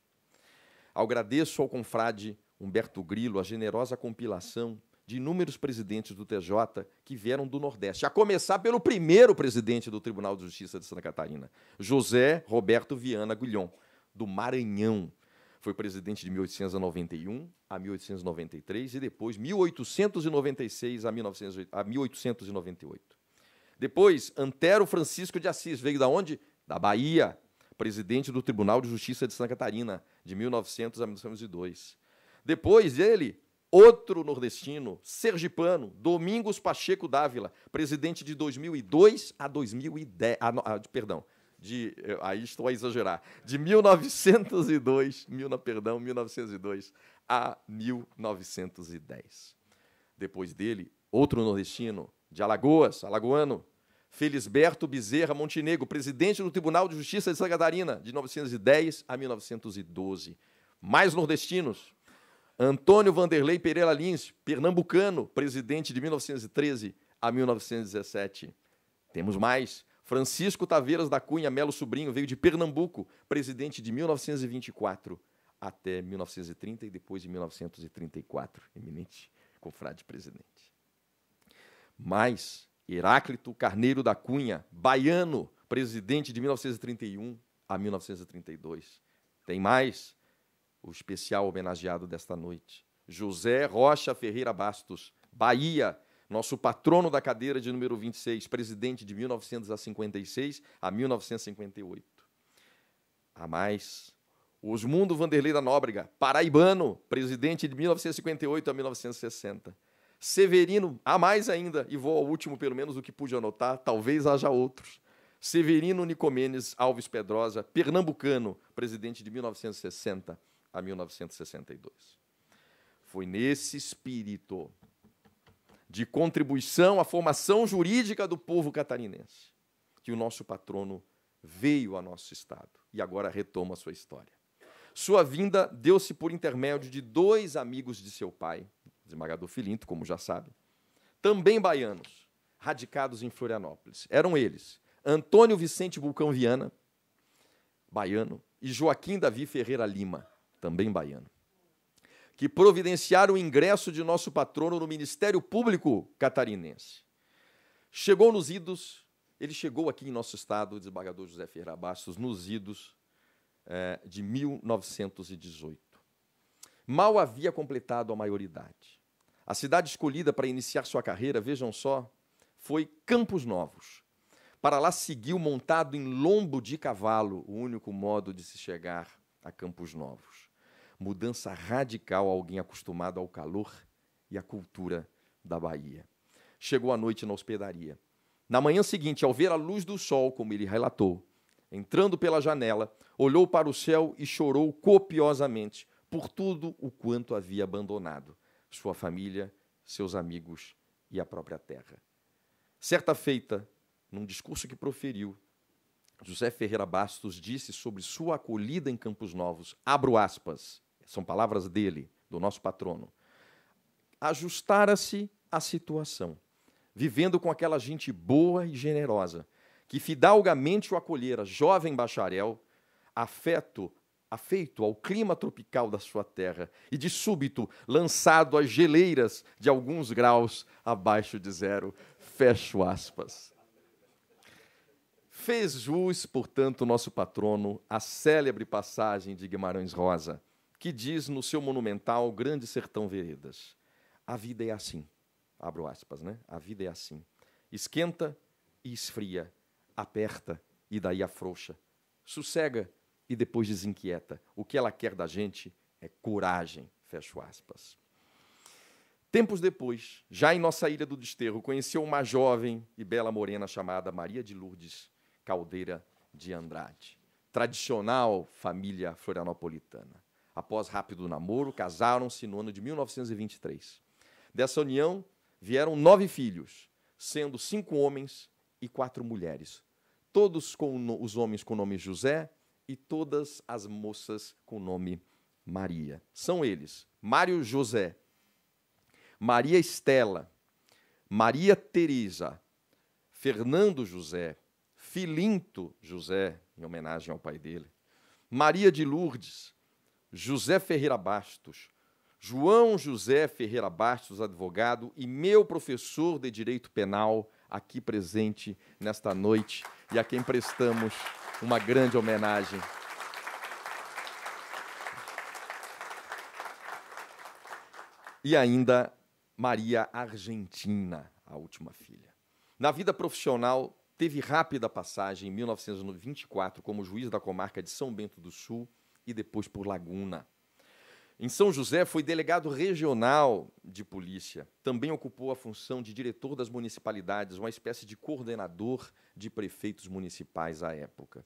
Agradeço ao confrade Humberto Grilo a generosa compilação de inúmeros presidentes do TJ que vieram do Nordeste, a começar pelo primeiro presidente do Tribunal de Justiça de Santa Catarina, José Roberto Viana Guilhom, do Maranhão, foi presidente de 1891 a 1893 e depois 1896 a, 1898. Depois, Antero Francisco de Assis veio da onde? Da Bahia, presidente do Tribunal de Justiça de Santa Catarina, de 1900 a 1902. Depois dele, outro nordestino, sergipano, Domingos Pacheco Dávila, presidente de 2002 a 2010, a, a, perdão, de eh, aí estou a exagerar, de 1902, mil, perdão, 1902 a 1910. Depois dele, outro nordestino de Alagoas, alagoano, Felisberto Bezerra Montenegro, presidente do Tribunal de Justiça de Santa Catarina, de 1910 a 1912. Mais nordestinos, Antônio Vanderlei Pereira Lins, pernambucano, presidente de 1913 a 1917. Temos mais. Francisco Taveiras da Cunha Melo Sobrinho veio de Pernambuco, presidente de 1924 até 1930 e depois de 1934, eminente confrade presidente. Mas Heráclito Carneiro da Cunha, baiano, presidente de 1931 a 1932. Tem mais o especial homenageado desta noite. José Rocha Ferreira Bastos, Bahia, nosso patrono da cadeira de número 26, presidente de 1956 a 1958. A mais, Osmundo Vanderlei da Nóbrega, paraibano, presidente de 1958 a 1960. Severino, a mais ainda, e vou ao último, pelo menos o que pude anotar, talvez haja outros. Severino Nicomenes Alves Pedrosa, pernambucano, presidente de 1960 a 1962. Foi nesse espírito de contribuição à formação jurídica do povo catarinense, que o nosso patrono veio a nosso estado e agora retoma sua história. Sua vinda deu-se por intermédio de dois amigos de seu pai, desembargador Filinto, como já sabe, também baianos, radicados em Florianópolis. Eram eles Antônio Vicente Vulcão Viana, baiano, e Joaquim Davi Ferreira Lima, também baiano que providenciaram o ingresso de nosso patrono no Ministério Público catarinense. Chegou nos idos, ele chegou aqui em nosso estado, o desembargador José Ferreira Bastos, nos idos eh, de 1918. Mal havia completado a maioridade. A cidade escolhida para iniciar sua carreira, vejam só, foi Campos Novos. Para lá seguiu montado em lombo de cavalo, o único modo de se chegar a Campos Novos mudança radical a alguém acostumado ao calor e à cultura da Bahia. Chegou à noite na hospedaria. Na manhã seguinte, ao ver a luz do sol, como ele relatou, entrando pela janela, olhou para o céu e chorou copiosamente por tudo o quanto havia abandonado: sua família, seus amigos e a própria terra. Certa feita, num discurso que proferiu, José Ferreira Bastos disse sobre sua acolhida em Campos Novos, abro aspas, são palavras dele, do nosso patrono. Ajustara-se à situação, vivendo com aquela gente boa e generosa, que fidalgamente o acolhera, jovem bacharel, afeto, afeito ao clima tropical da sua terra, e de súbito lançado às geleiras de alguns graus abaixo de zero. Fecho aspas. Fez jus, portanto, nosso patrono, a célebre passagem de Guimarães Rosa que diz no seu monumental Grande Sertão Veredas: A vida é assim. Abro aspas, né? A vida é assim. Esquenta e esfria, aperta e daí afrouxa, sossega e depois desinquieta. O que ela quer da gente é coragem. Fecho aspas. Tempos depois, já em nossa Ilha do Desterro, conheceu uma jovem e bela morena chamada Maria de Lourdes Caldeira de Andrade, tradicional família florianopolitana. Após rápido namoro, casaram-se no ano de 1923. Dessa união vieram nove filhos, sendo cinco homens e quatro mulheres. Todos com os homens com o nome José e todas as moças com o nome Maria. São eles: Mário José, Maria Estela, Maria Teresa, Fernando José, Filinto José, em homenagem ao pai dele, Maria de Lourdes, José Ferreira Bastos, João José Ferreira Bastos, advogado e meu professor de direito penal, aqui presente nesta noite e a quem prestamos uma grande homenagem. E ainda Maria Argentina, a última filha. Na vida profissional, teve rápida passagem em 1924 como juiz da comarca de São Bento do Sul e depois por Laguna. Em São José, foi delegado regional de polícia. Também ocupou a função de diretor das municipalidades, uma espécie de coordenador de prefeitos municipais à época.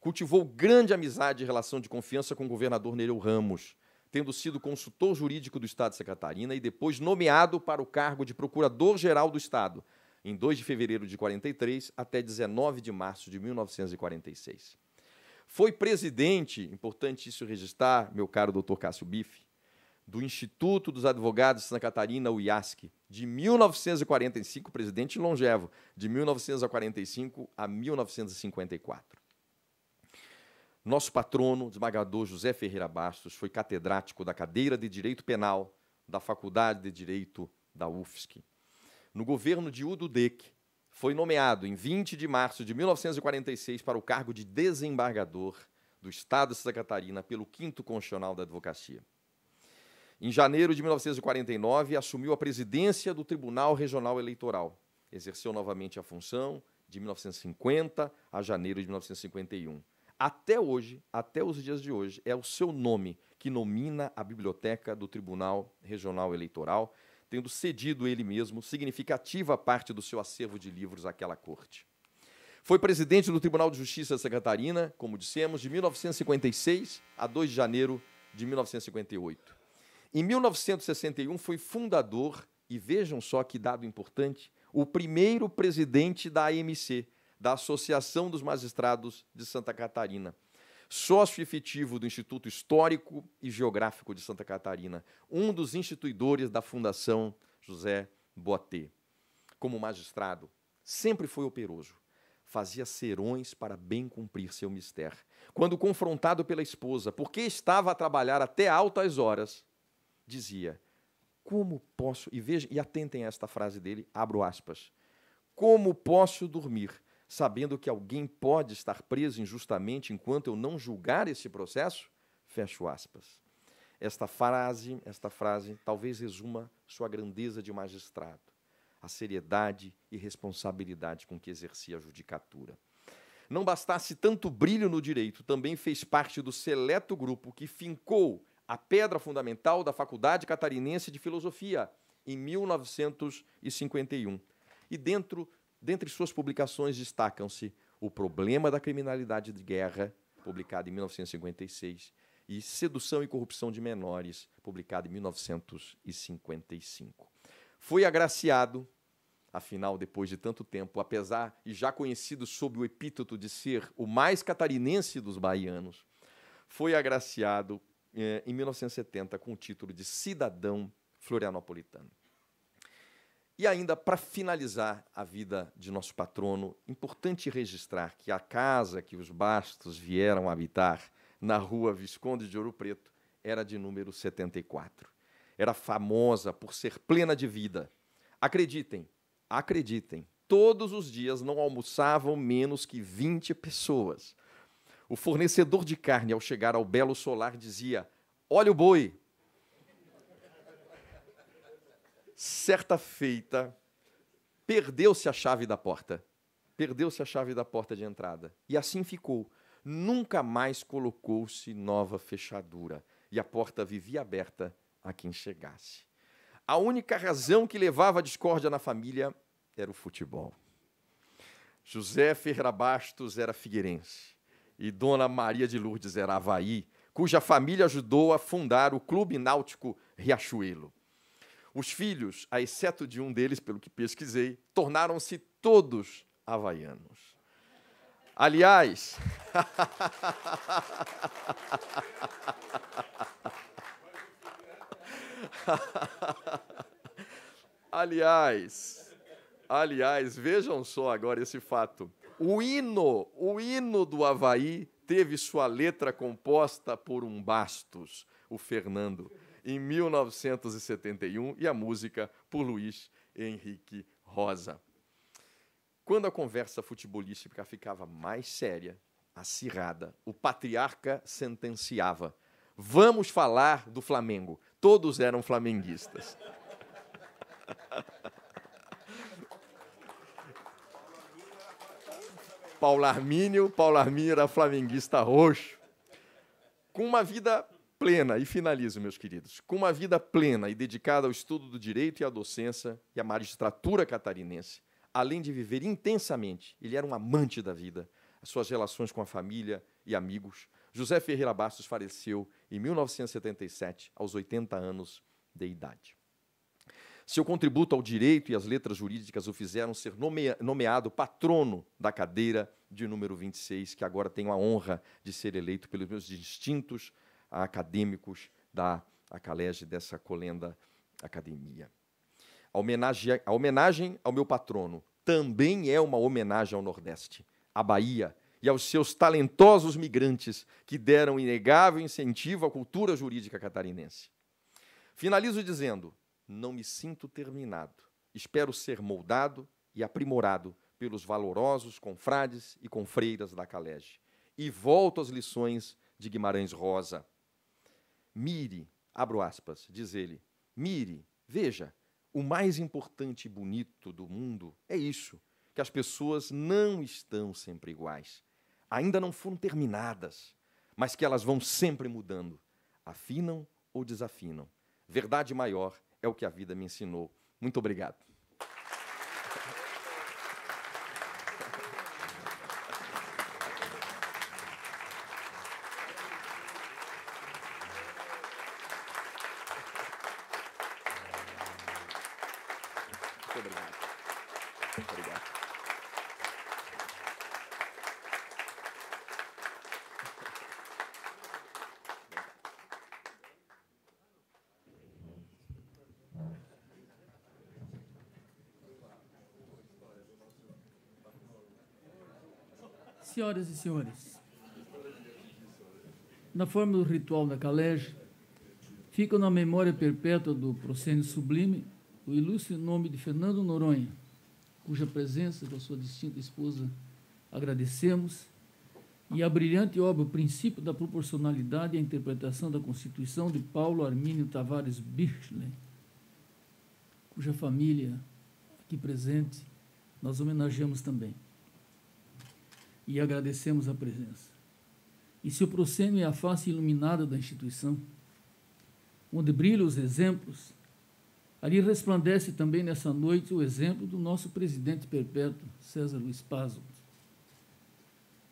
Cultivou grande amizade e relação de confiança com o governador Nereu Ramos, tendo sido consultor jurídico do Estado de Santa Catarina e depois nomeado para o cargo de Procurador-Geral do Estado, em 2 de fevereiro de 43 até 19 de março de 1946. Foi presidente, importante isso registrar, meu caro doutor Cássio Bife, do Instituto dos Advogados de Santa Catarina, o IASC, de 1945, presidente longevo, de 1945 a 1954. Nosso patrono, desmagador José Ferreira Bastos, foi catedrático da cadeira de Direito Penal da Faculdade de Direito da UFSC. No governo de Udo Deck, foi nomeado em 20 de março de 1946 para o cargo de desembargador do Estado de Santa Catarina pelo 5 Constitucional da Advocacia. Em janeiro de 1949, assumiu a presidência do Tribunal Regional Eleitoral. Exerceu novamente a função de 1950 a janeiro de 1951. Até hoje, até os dias de hoje, é o seu nome que nomina a biblioteca do Tribunal Regional Eleitoral tendo cedido ele mesmo significativa parte do seu acervo de livros àquela corte. Foi presidente do Tribunal de Justiça de Santa Catarina, como dissemos, de 1956 a 2 de janeiro de 1958. Em 1961 foi fundador, e vejam só que dado importante, o primeiro presidente da AMC, da Associação dos Magistrados de Santa Catarina sócio efetivo do Instituto Histórico e Geográfico de Santa Catarina, um dos instituidores da Fundação José Boatê. Como magistrado, sempre foi operoso. Fazia serões para bem cumprir seu mistério. Quando confrontado pela esposa por que estava a trabalhar até altas horas, dizia: Como posso. E, veja, e atentem a esta frase dele, abro aspas. Como posso dormir sabendo que alguém pode estar preso injustamente enquanto eu não julgar esse processo? Fecho aspas. Esta frase, esta frase talvez resuma sua grandeza de magistrado, a seriedade e responsabilidade com que exercia a judicatura. Não bastasse tanto brilho no direito, também fez parte do seleto grupo que fincou a pedra fundamental da Faculdade Catarinense de Filosofia em 1951. E dentro Dentre suas publicações destacam-se O Problema da Criminalidade de Guerra, publicado em 1956, e Sedução e Corrupção de Menores, publicado em 1955. Foi agraciado, afinal, depois de tanto tempo, apesar e já conhecido sob o epíteto de ser o mais catarinense dos baianos, foi agraciado eh, em 1970 com o título de Cidadão Florianopolitano. E ainda, para finalizar a vida de nosso patrono, importante registrar que a casa que os Bastos vieram habitar na rua Visconde de Ouro Preto era de número 74. Era famosa por ser plena de vida. Acreditem, acreditem, todos os dias não almoçavam menos que 20 pessoas. O fornecedor de carne, ao chegar ao belo solar, dizia: Olha o boi, certa feita, perdeu-se a chave da porta. Perdeu-se a chave da porta de entrada. E assim ficou. Nunca mais colocou-se nova fechadura. E a porta vivia aberta a quem chegasse. A única razão que levava a discórdia na família era o futebol. José Ferreira Bastos era figueirense e Dona Maria de Lourdes era Havaí, cuja família ajudou a fundar o Clube Náutico Riachuelo. Os filhos, a exceto de um deles, pelo que pesquisei, tornaram-se todos havaianos. Aliás, aliás, aliás, vejam só agora esse fato. O hino, o hino do Havaí teve sua letra composta por um Bastos, o Fernando em 1971 e a música por Luiz Henrique Rosa. Quando a conversa futebolística ficava mais séria, acirrada, o patriarca sentenciava: Vamos falar do Flamengo. Todos eram flamenguistas. Paulo Armínio, Paulo Armínio era flamenguista roxo. Com uma vida plena, e finalizo, meus queridos, com uma vida plena e dedicada ao estudo do direito e à docência e à magistratura catarinense, além de viver intensamente, ele era um amante da vida, as suas relações com a família e amigos. José Ferreira Bastos faleceu em 1977, aos 80 anos de idade. Seu contributo ao direito e às letras jurídicas o fizeram ser nomeado patrono da cadeira de número 26, que agora tenho a honra de ser eleito pelos meus distintos a acadêmicos da Acalege, dessa colenda academia. A homenagem, a homenagem ao meu patrono também é uma homenagem ao Nordeste, à Bahia e aos seus talentosos migrantes que deram inegável incentivo à cultura jurídica catarinense. Finalizo dizendo: não me sinto terminado. Espero ser moldado e aprimorado pelos valorosos confrades e confreiras da Calege. E volto às lições de Guimarães Rosa. Mire, abro aspas, diz ele, mire, veja, o mais importante e bonito do mundo é isso, que as pessoas não estão sempre iguais. Ainda não foram terminadas, mas que elas vão sempre mudando, afinam ou desafinam. Verdade maior é o que a vida me ensinou. Muito obrigado. senhores, na forma do ritual da Calege, ficam na memória perpétua do proscênio sublime o ilustre nome de Fernando Noronha, cuja presença com sua distinta esposa agradecemos, e a brilhante obra O Princípio da Proporcionalidade e a Interpretação da Constituição de Paulo Armínio Tavares Birchley, cuja família aqui presente nós homenageamos também e agradecemos a presença. E se o proscênio é a face iluminada da instituição, onde brilham os exemplos, ali resplandece também nessa noite o exemplo do nosso presidente perpétuo, César Luiz Pazo,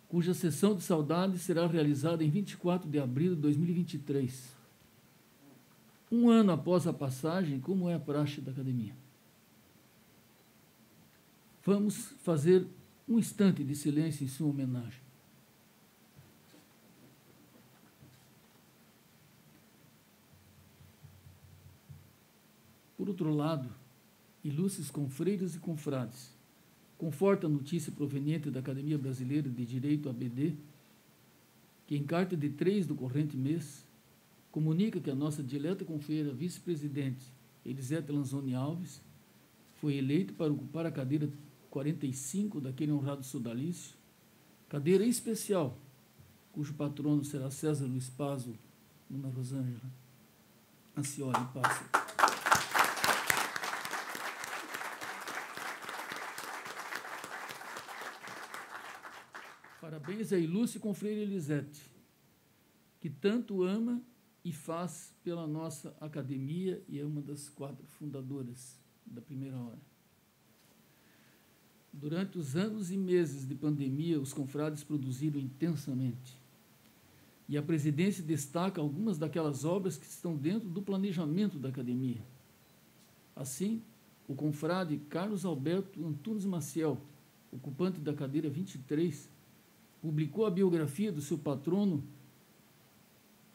cuja sessão de saudade será realizada em 24 de abril de 2023, um ano após a passagem, como é a praxe da academia. Vamos fazer um instante de silêncio em sua homenagem. Por outro lado, ilustres confreiros e confrades, conforta a notícia proveniente da Academia Brasileira de Direito ABD, que em carta de 3 do corrente mês, comunica que a nossa dileta confeira vice-presidente, Elisete Lanzoni Alves, foi eleita para ocupar a cadeira 45 daquele honrado sodalício, cadeira especial, cujo patrono será César Luiz Pazo, numa Rosângela. Ansiola assim, e passa. Parabéns à ilustre confreira Elisete, que tanto ama e faz pela nossa academia e é uma das quatro fundadoras da primeira hora. Durante os anos e meses de pandemia, os confrades produziram intensamente. E a presidência destaca algumas daquelas obras que estão dentro do planejamento da academia. Assim, o confrade Carlos Alberto Antunes Maciel, ocupante da cadeira 23, publicou a biografia do seu patrono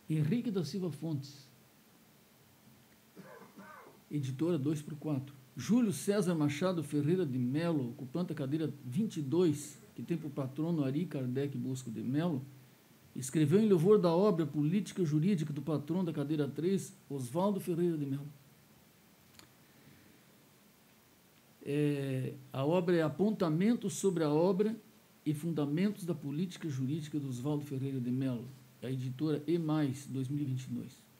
Henrique da Silva Fontes, editora 2 por 4 Júlio César Machado Ferreira de Melo, ocupante a cadeira 22, que tem por patrono Ari Kardec Bosco de Melo, escreveu em louvor da obra política jurídica do patrono da cadeira 3, Oswaldo Ferreira de Melo. É, a obra é Apontamentos sobre a obra e Fundamentos da Política Jurídica de Oswaldo Ferreira de Melo, a editora E+, 2022.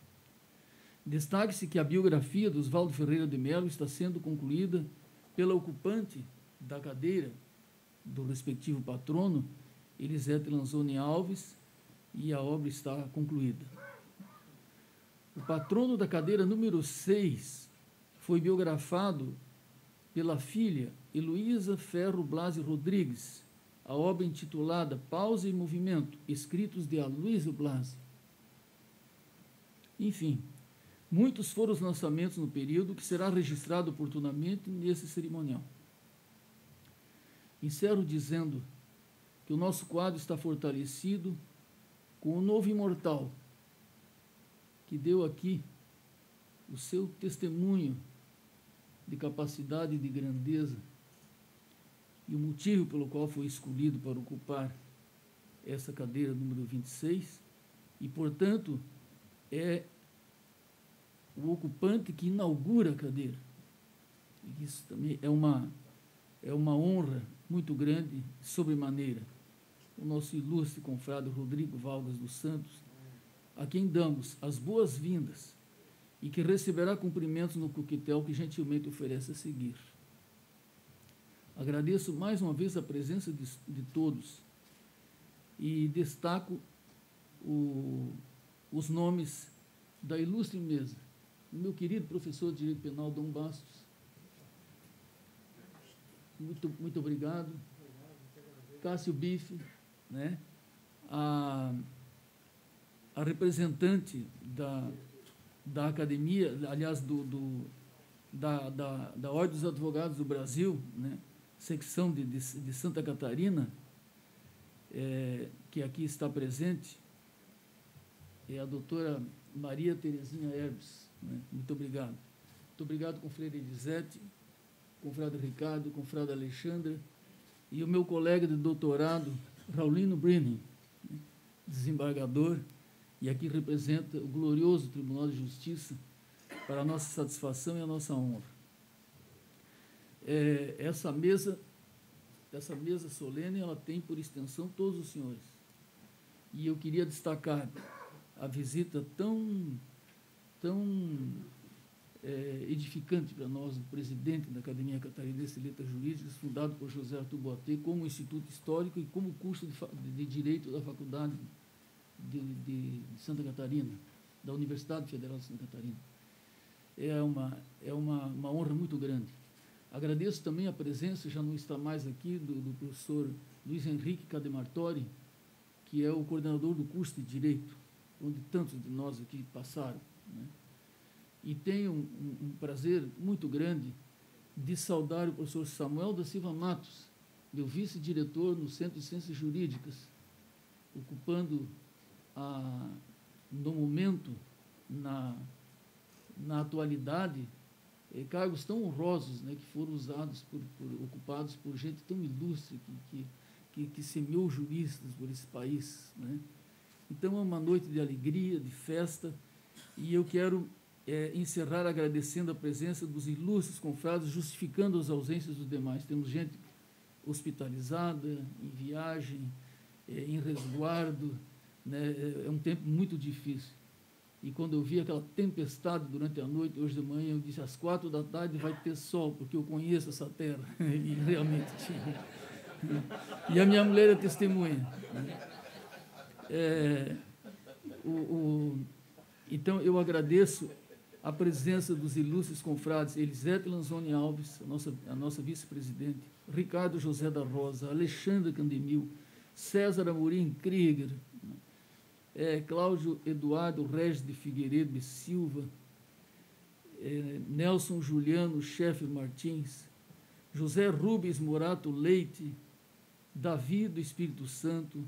Destaque-se que a biografia de Oswaldo Ferreira de Mello está sendo concluída pela ocupante da cadeira do respectivo patrono, Elisete Lanzoni Alves, e a obra está concluída. O patrono da cadeira número 6 foi biografado pela filha Heloísa Ferro Blasi Rodrigues, a obra intitulada Pausa e Movimento, escritos de Aloysio Blasi. Enfim, Muitos foram os lançamentos no período que será registrado oportunamente nesse cerimonial. Encerro dizendo que o nosso quadro está fortalecido com o novo imortal que deu aqui o seu testemunho de capacidade e de grandeza e o motivo pelo qual foi escolhido para ocupar essa cadeira número 26 e, portanto, é o ocupante que inaugura a cadeira. Isso também é uma, é uma honra muito grande, sobremaneira. O nosso ilustre confrado Rodrigo Valgas dos Santos, a quem damos as boas-vindas e que receberá cumprimentos no coquetel que gentilmente oferece a seguir. Agradeço mais uma vez a presença de, de todos e destaco o, os nomes da ilustre mesa meu querido professor de Direito Penal, Dom Bastos. Muito, muito obrigado. Cássio Bife, né? a, a representante da, da academia, aliás, do, do, da, da, da Ordem dos Advogados do Brasil, né? secção de, de, de Santa Catarina, é, que aqui está presente, é a doutora Maria Terezinha Herbes. Né? Muito obrigado. Muito obrigado, confreira Elisete, confrade Ricardo, confrade Alexandre e o meu colega de doutorado, Raulino Brennan, né? desembargador, e aqui representa o glorioso Tribunal de Justiça para a nossa satisfação e a nossa honra. É, essa mesa essa mesa solene ela tem por extensão todos os senhores e eu queria destacar a visita tão tão é, edificante para nós, o presidente da Academia Catarinense de Letras Jurídicas, fundado por José Arthur Boatê, como Instituto Histórico e como curso de, de Direito da Faculdade de, de, Santa Catarina, da Universidade Federal de Santa Catarina. É uma, é uma, uma honra muito grande. Agradeço também a presença, já não está mais aqui, do, do professor Luiz Henrique Cademartori, que é o coordenador do curso de Direito, onde tantos de nós aqui passaram. Né? E tenho um, um prazer muito grande de saudar o professor Samuel da Silva Matos, meu vice-diretor no Centro de Ciências Jurídicas, ocupando a, ah, no momento, na, na atualidade, eh, cargos tão honrosos né, que foram usados por, por, ocupados por gente tão ilustre que, que, que, semeou juristas por esse país. Né? Então é uma noite de alegria, de festa. E eu quero é, encerrar agradecendo a presença dos ilustres confrades, justificando as ausências dos demais. Temos gente hospitalizada, em viagem, é, em resguardo. Né? É, é um tempo muito difícil. E quando eu vi aquela tempestade durante a noite, hoje de manhã, eu disse: às quatro da tarde vai ter sol, porque eu conheço essa terra. e realmente tinha. e a minha mulher é testemunha. Né? É, o, o então, eu agradeço a presença dos ilustres confrades Elisete Lanzoni Alves, a nossa, a nossa vice-presidente, Ricardo José da Rosa, Alexandre Candemil, César Amorim Krieger, é, Cláudio Eduardo Regis de Figueiredo e Silva, é, Nelson Juliano Chefe Martins, José Rubens Morato Leite, Davi do Espírito Santo,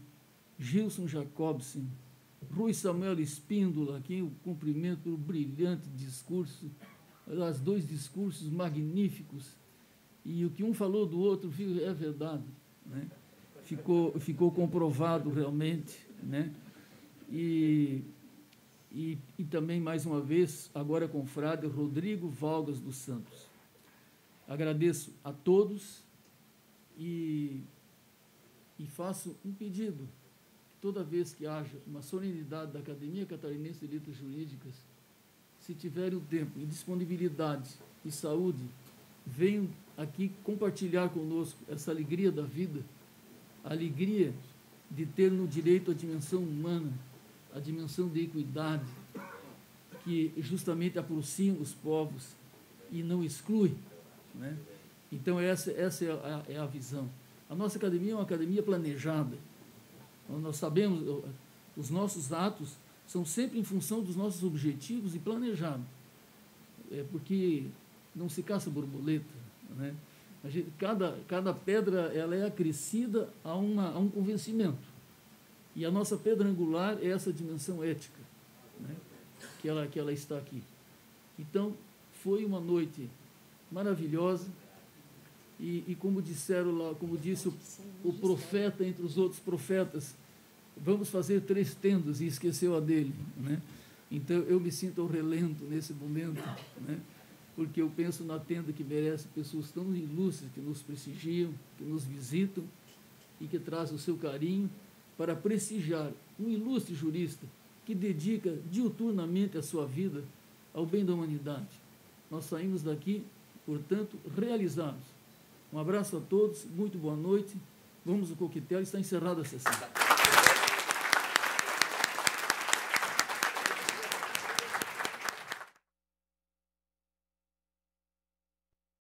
Gilson Jacobsen, Rui Samuel Espíndola, quem o cumprimento pelo brilhante discurso, os dois discursos magníficos, e o que um falou do outro é verdade, né? ficou, ficou comprovado realmente, né? e, e, e também, mais uma vez, agora com o frade Rodrigo Valgas dos Santos. Agradeço a todos e, e faço um pedido toda vez que haja uma solenidade da Academia Catarinense de Letras Jurídicas, se tiverem o tempo e disponibilidade e saúde, venham aqui compartilhar conosco essa alegria da vida, a alegria de ter no direito a dimensão humana, a dimensão de equidade, que justamente aproxima os povos e não exclui. Né? Então, essa, essa é, a, é a visão. A nossa academia é uma academia planejada nós sabemos, os nossos atos são sempre em função dos nossos objetivos e planejados. É porque não se caça borboleta, né? Gente, cada, cada pedra ela é acrescida a, uma, a um convencimento. E a nossa pedra angular é essa dimensão ética, né? que, ela, que ela está aqui. Então, foi uma noite maravilhosa. E, e como disseram lá, como disse o, o profeta entre os outros profetas, vamos fazer três tendas e esqueceu a dele, né? Então eu me sinto ao relento nesse momento, né? Porque eu penso na tenda que merece pessoas tão ilustres que nos prestigiam, que nos visitam e que trazem o seu carinho para prestigiar um ilustre jurista que dedica diuturnamente a sua vida ao bem da humanidade. Nós saímos daqui, portanto, realizados um abraço a todos, muito boa noite. Vamos ao coquetel, está encerrada a sessão.